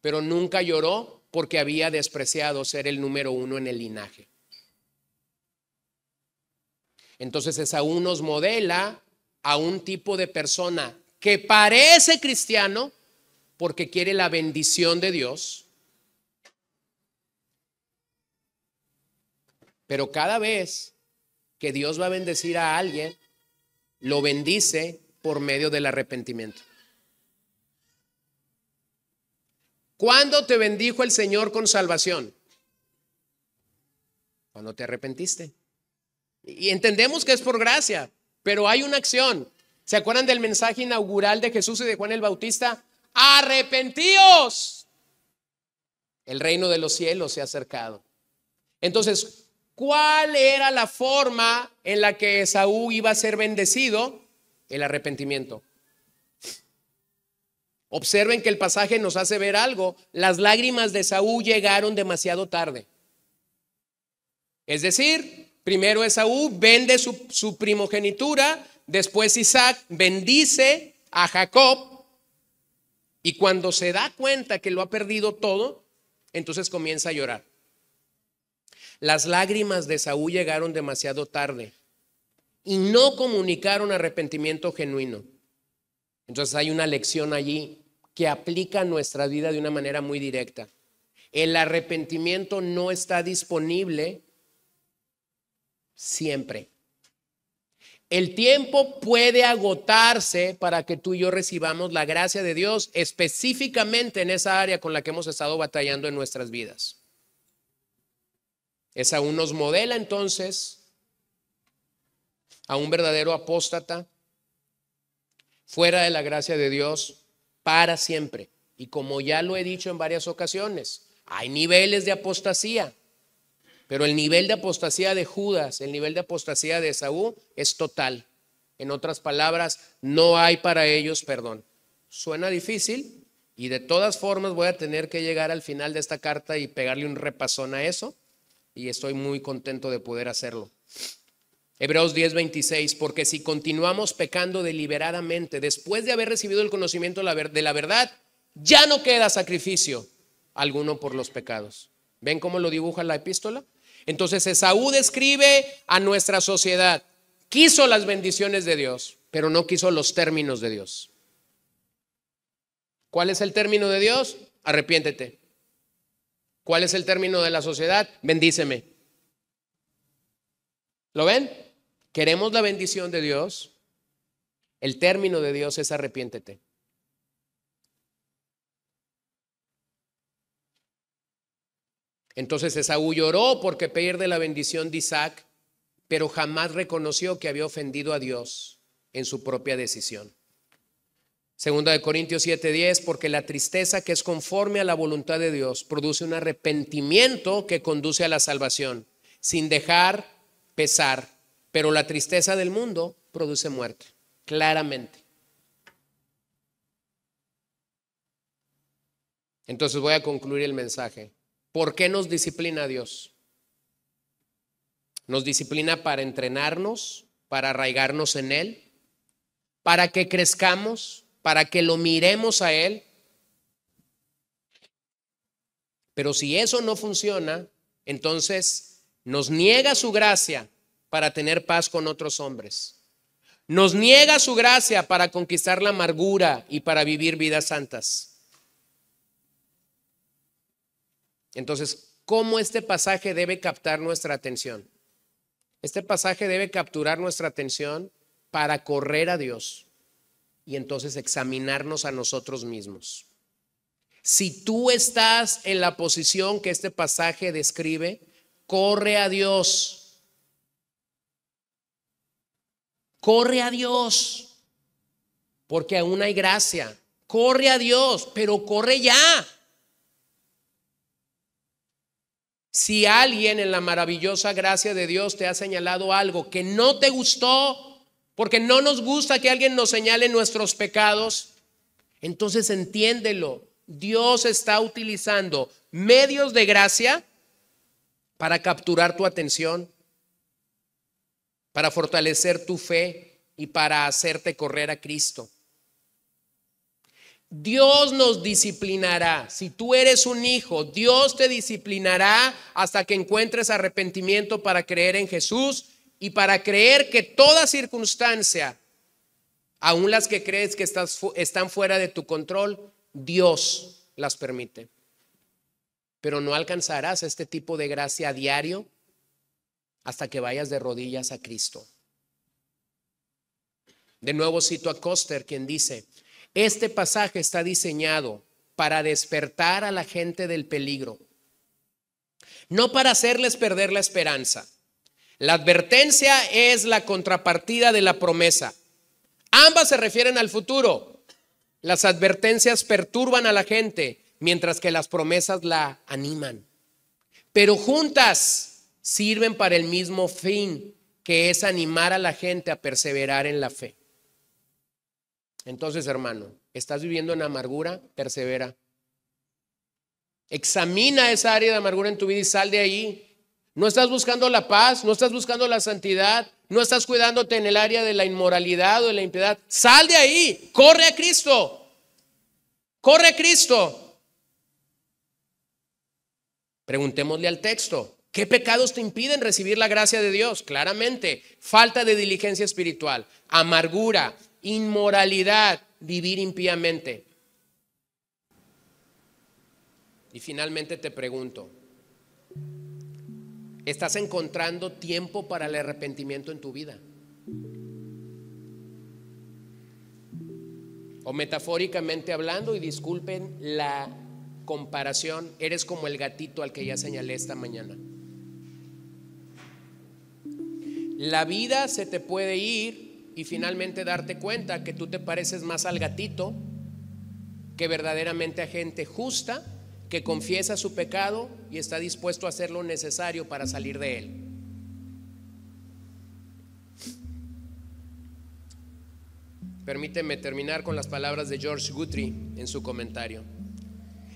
S1: pero nunca lloró porque había despreciado ser el número uno en el linaje. Entonces Esaú nos modela a un tipo de persona que parece cristiano porque quiere la bendición de Dios, pero cada vez que Dios va a bendecir a alguien, lo bendice por medio del arrepentimiento. ¿Cuándo te bendijo el Señor con salvación? Cuando te arrepentiste. Y entendemos que es por gracia, pero hay una acción. ¿Se acuerdan del mensaje inaugural de Jesús y de Juan el Bautista? Arrepentíos. El reino de los cielos se ha acercado. Entonces, ¿Cuál era la forma en la que Esaú iba a ser bendecido? El arrepentimiento. Observen que el pasaje nos hace ver algo. Las lágrimas de Esaú llegaron demasiado tarde. Es decir, primero Esaú vende su, su primogenitura, después Isaac bendice a Jacob y cuando se da cuenta que lo ha perdido todo, entonces comienza a llorar. Las lágrimas de Saúl llegaron demasiado tarde y no comunicaron arrepentimiento genuino. Entonces hay una lección allí que aplica a nuestra vida de una manera muy directa. El arrepentimiento no está disponible siempre. El tiempo puede agotarse para que tú y yo recibamos la gracia de Dios específicamente en esa área con la que hemos estado batallando en nuestras vidas. Esaú nos modela entonces a un verdadero apóstata fuera de la gracia de Dios para siempre. Y como ya lo he dicho en varias ocasiones, hay niveles de apostasía, pero el nivel de apostasía de Judas, el nivel de apostasía de Esaú es total. En otras palabras, no hay para ellos perdón. Suena difícil y de todas formas voy a tener que llegar al final de esta carta y pegarle un repasón a eso y estoy muy contento de poder hacerlo. Hebreos 10:26, porque si continuamos pecando deliberadamente después de haber recibido el conocimiento de la verdad, ya no queda sacrificio alguno por los pecados. ¿Ven cómo lo dibuja la epístola? Entonces Esaú describe a nuestra sociedad. Quiso las bendiciones de Dios, pero no quiso los términos de Dios. ¿Cuál es el término de Dios? Arrepiéntete. ¿Cuál es el término de la sociedad? Bendíceme. ¿Lo ven? Queremos la bendición de Dios. El término de Dios es arrepiéntete. Entonces Esaú lloró porque pierde la bendición de Isaac, pero jamás reconoció que había ofendido a Dios en su propia decisión. Segunda de Corintios 7:10, porque la tristeza que es conforme a la voluntad de Dios produce un arrepentimiento que conduce a la salvación, sin dejar pesar, pero la tristeza del mundo produce muerte, claramente. Entonces voy a concluir el mensaje. ¿Por qué nos disciplina Dios? Nos disciplina para entrenarnos, para arraigarnos en Él, para que crezcamos, para que lo miremos a Él. Pero si eso no funciona, entonces nos niega su gracia para tener paz con otros hombres. Nos niega su gracia para conquistar la amargura y para vivir vidas santas. Entonces, ¿cómo este pasaje debe captar nuestra atención? Este pasaje debe capturar nuestra atención para correr a Dios y entonces examinarnos a nosotros mismos. Si tú estás en la posición que este pasaje describe, corre a Dios. Corre a Dios, porque aún hay gracia. Corre a Dios, pero corre ya. Si alguien en la maravillosa gracia de Dios te ha señalado algo que no te gustó, porque no nos gusta que alguien nos señale nuestros pecados, entonces entiéndelo. Dios está utilizando medios de gracia para capturar tu atención, para fortalecer tu fe y para hacerte correr a Cristo. Dios nos disciplinará. Si tú eres un hijo, Dios te disciplinará hasta que encuentres arrepentimiento para creer en Jesús y para creer que toda circunstancia, aun las que crees que estás, están fuera de tu control, Dios las permite. Pero no alcanzarás este tipo de gracia a diario hasta que vayas de rodillas a Cristo. De nuevo cito a Coster, quien dice, este pasaje está diseñado para despertar a la gente del peligro, no para hacerles perder la esperanza. La advertencia es la contrapartida de la promesa. Ambas se refieren al futuro. Las advertencias perturban a la gente, mientras que las promesas la animan. Pero juntas sirven para el mismo fin, que es animar a la gente a perseverar en la fe. Entonces, hermano, ¿estás viviendo en amargura? Persevera. Examina esa área de amargura en tu vida y sal de ahí no estás buscando la paz, no estás buscando la santidad, no estás cuidándote en el área de la inmoralidad o de la impiedad. Sal de ahí, corre a Cristo. Corre a Cristo. Preguntémosle al texto, ¿qué pecados te impiden recibir la gracia de Dios? Claramente, falta de diligencia espiritual, amargura, inmoralidad, vivir impíamente. Y finalmente te pregunto, estás encontrando tiempo para el arrepentimiento en tu vida. O metafóricamente hablando, y disculpen la comparación, eres como el gatito al que ya señalé esta mañana. La vida se te puede ir y finalmente darte cuenta que tú te pareces más al gatito que verdaderamente a gente justa que confiesa su pecado y está dispuesto a hacer lo necesario para salir de él. Permíteme terminar con las palabras de George Guthrie en su comentario.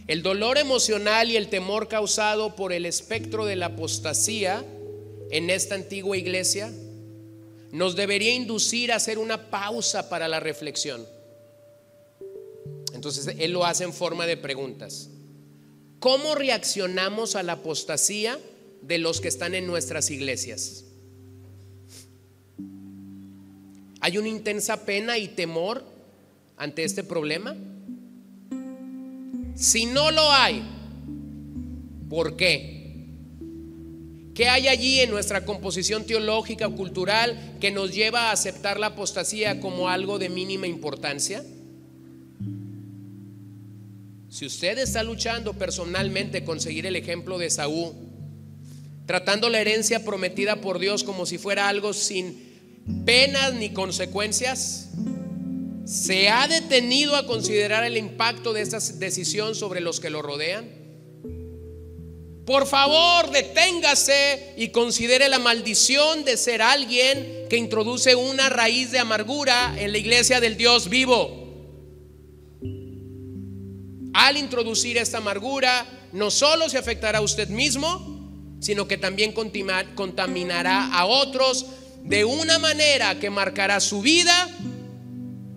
S1: El dolor emocional y el temor causado por el espectro de la apostasía en esta antigua iglesia nos debería inducir a hacer una pausa para la reflexión. Entonces él lo hace en forma de preguntas. ¿Cómo reaccionamos a la apostasía de los que están en nuestras iglesias? ¿Hay una intensa pena y temor ante este problema? Si no lo hay, ¿por qué? ¿Qué hay allí en nuestra composición teológica o cultural que nos lleva a aceptar la apostasía como algo de mínima importancia? Si usted está luchando personalmente con seguir el ejemplo de Saúl, tratando la herencia prometida por Dios como si fuera algo sin penas ni consecuencias, ¿se ha detenido a considerar el impacto de esta decisión sobre los que lo rodean? Por favor, deténgase y considere la maldición de ser alguien que introduce una raíz de amargura en la iglesia del Dios vivo. Al introducir esta amargura, no solo se afectará a usted mismo, sino que también contaminará a otros de una manera que marcará su vida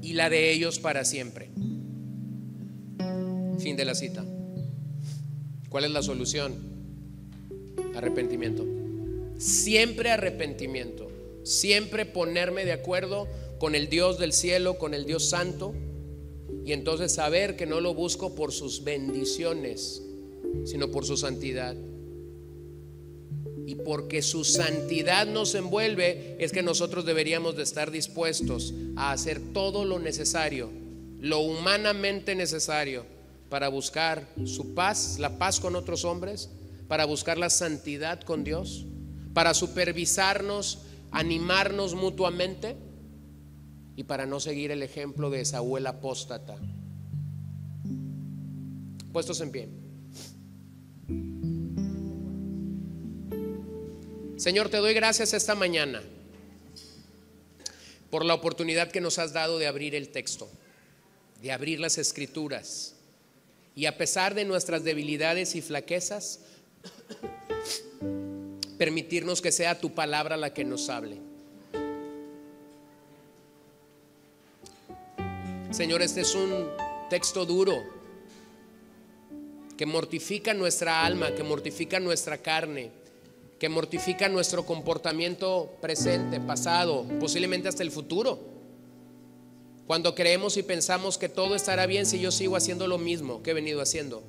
S1: y la de ellos para siempre. Fin de la cita. ¿Cuál es la solución? Arrepentimiento. Siempre arrepentimiento. Siempre ponerme de acuerdo con el Dios del cielo, con el Dios santo y entonces saber que no lo busco por sus bendiciones, sino por su santidad. Y porque su santidad nos envuelve, es que nosotros deberíamos de estar dispuestos a hacer todo lo necesario, lo humanamente necesario, para buscar su paz, la paz con otros hombres, para buscar la santidad con Dios, para supervisarnos, animarnos mutuamente y para no seguir el ejemplo de esa abuela apóstata. Puestos en pie. Señor, te doy gracias esta mañana por la oportunidad que nos has dado de abrir el texto, de abrir las escrituras. Y a pesar de nuestras debilidades y flaquezas, permitirnos que sea tu palabra la que nos hable. Señor, este es un texto duro que mortifica nuestra alma, que mortifica nuestra carne, que mortifica nuestro comportamiento presente, pasado, posiblemente hasta el futuro. Cuando creemos y pensamos que todo estará bien si yo sigo haciendo lo mismo que he venido haciendo.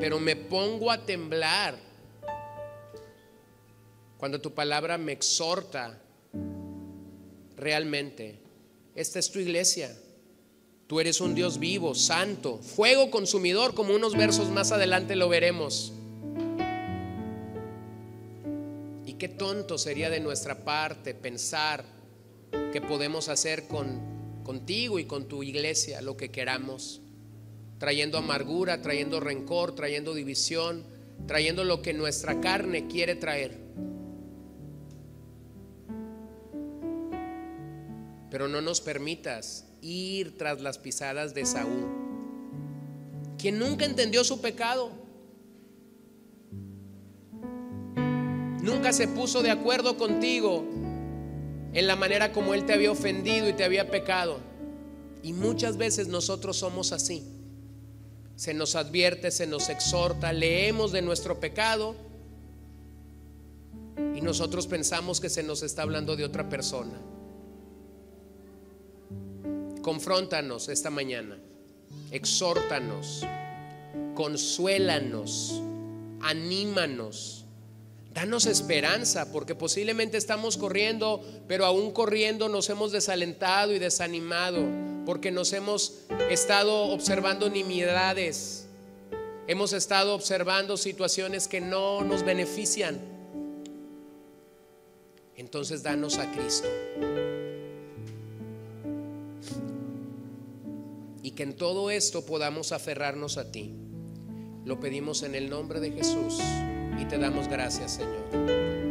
S1: Pero me pongo a temblar cuando tu palabra me exhorta realmente. Esta es tu iglesia. Tú eres un Dios vivo, santo, fuego consumidor, como unos versos más adelante lo veremos. Y qué tonto sería de nuestra parte pensar que podemos hacer con, contigo y con tu iglesia lo que queramos, trayendo amargura, trayendo rencor, trayendo división, trayendo lo que nuestra carne quiere traer. pero no nos permitas ir tras las pisadas de Saúl, quien nunca entendió su pecado, nunca se puso de acuerdo contigo en la manera como él te había ofendido y te había pecado. Y muchas veces nosotros somos así. Se nos advierte, se nos exhorta, leemos de nuestro pecado y nosotros pensamos que se nos está hablando de otra persona confróntanos esta mañana, exhórtanos, consuélanos, anímanos, danos esperanza, porque posiblemente estamos corriendo, pero aún corriendo nos hemos desalentado y desanimado, porque nos hemos estado observando nimiedades, hemos estado observando situaciones que no nos benefician. Entonces danos a Cristo. y que en todo esto podamos aferrarnos a ti. Lo pedimos en el nombre de Jesús y te damos gracias, Señor.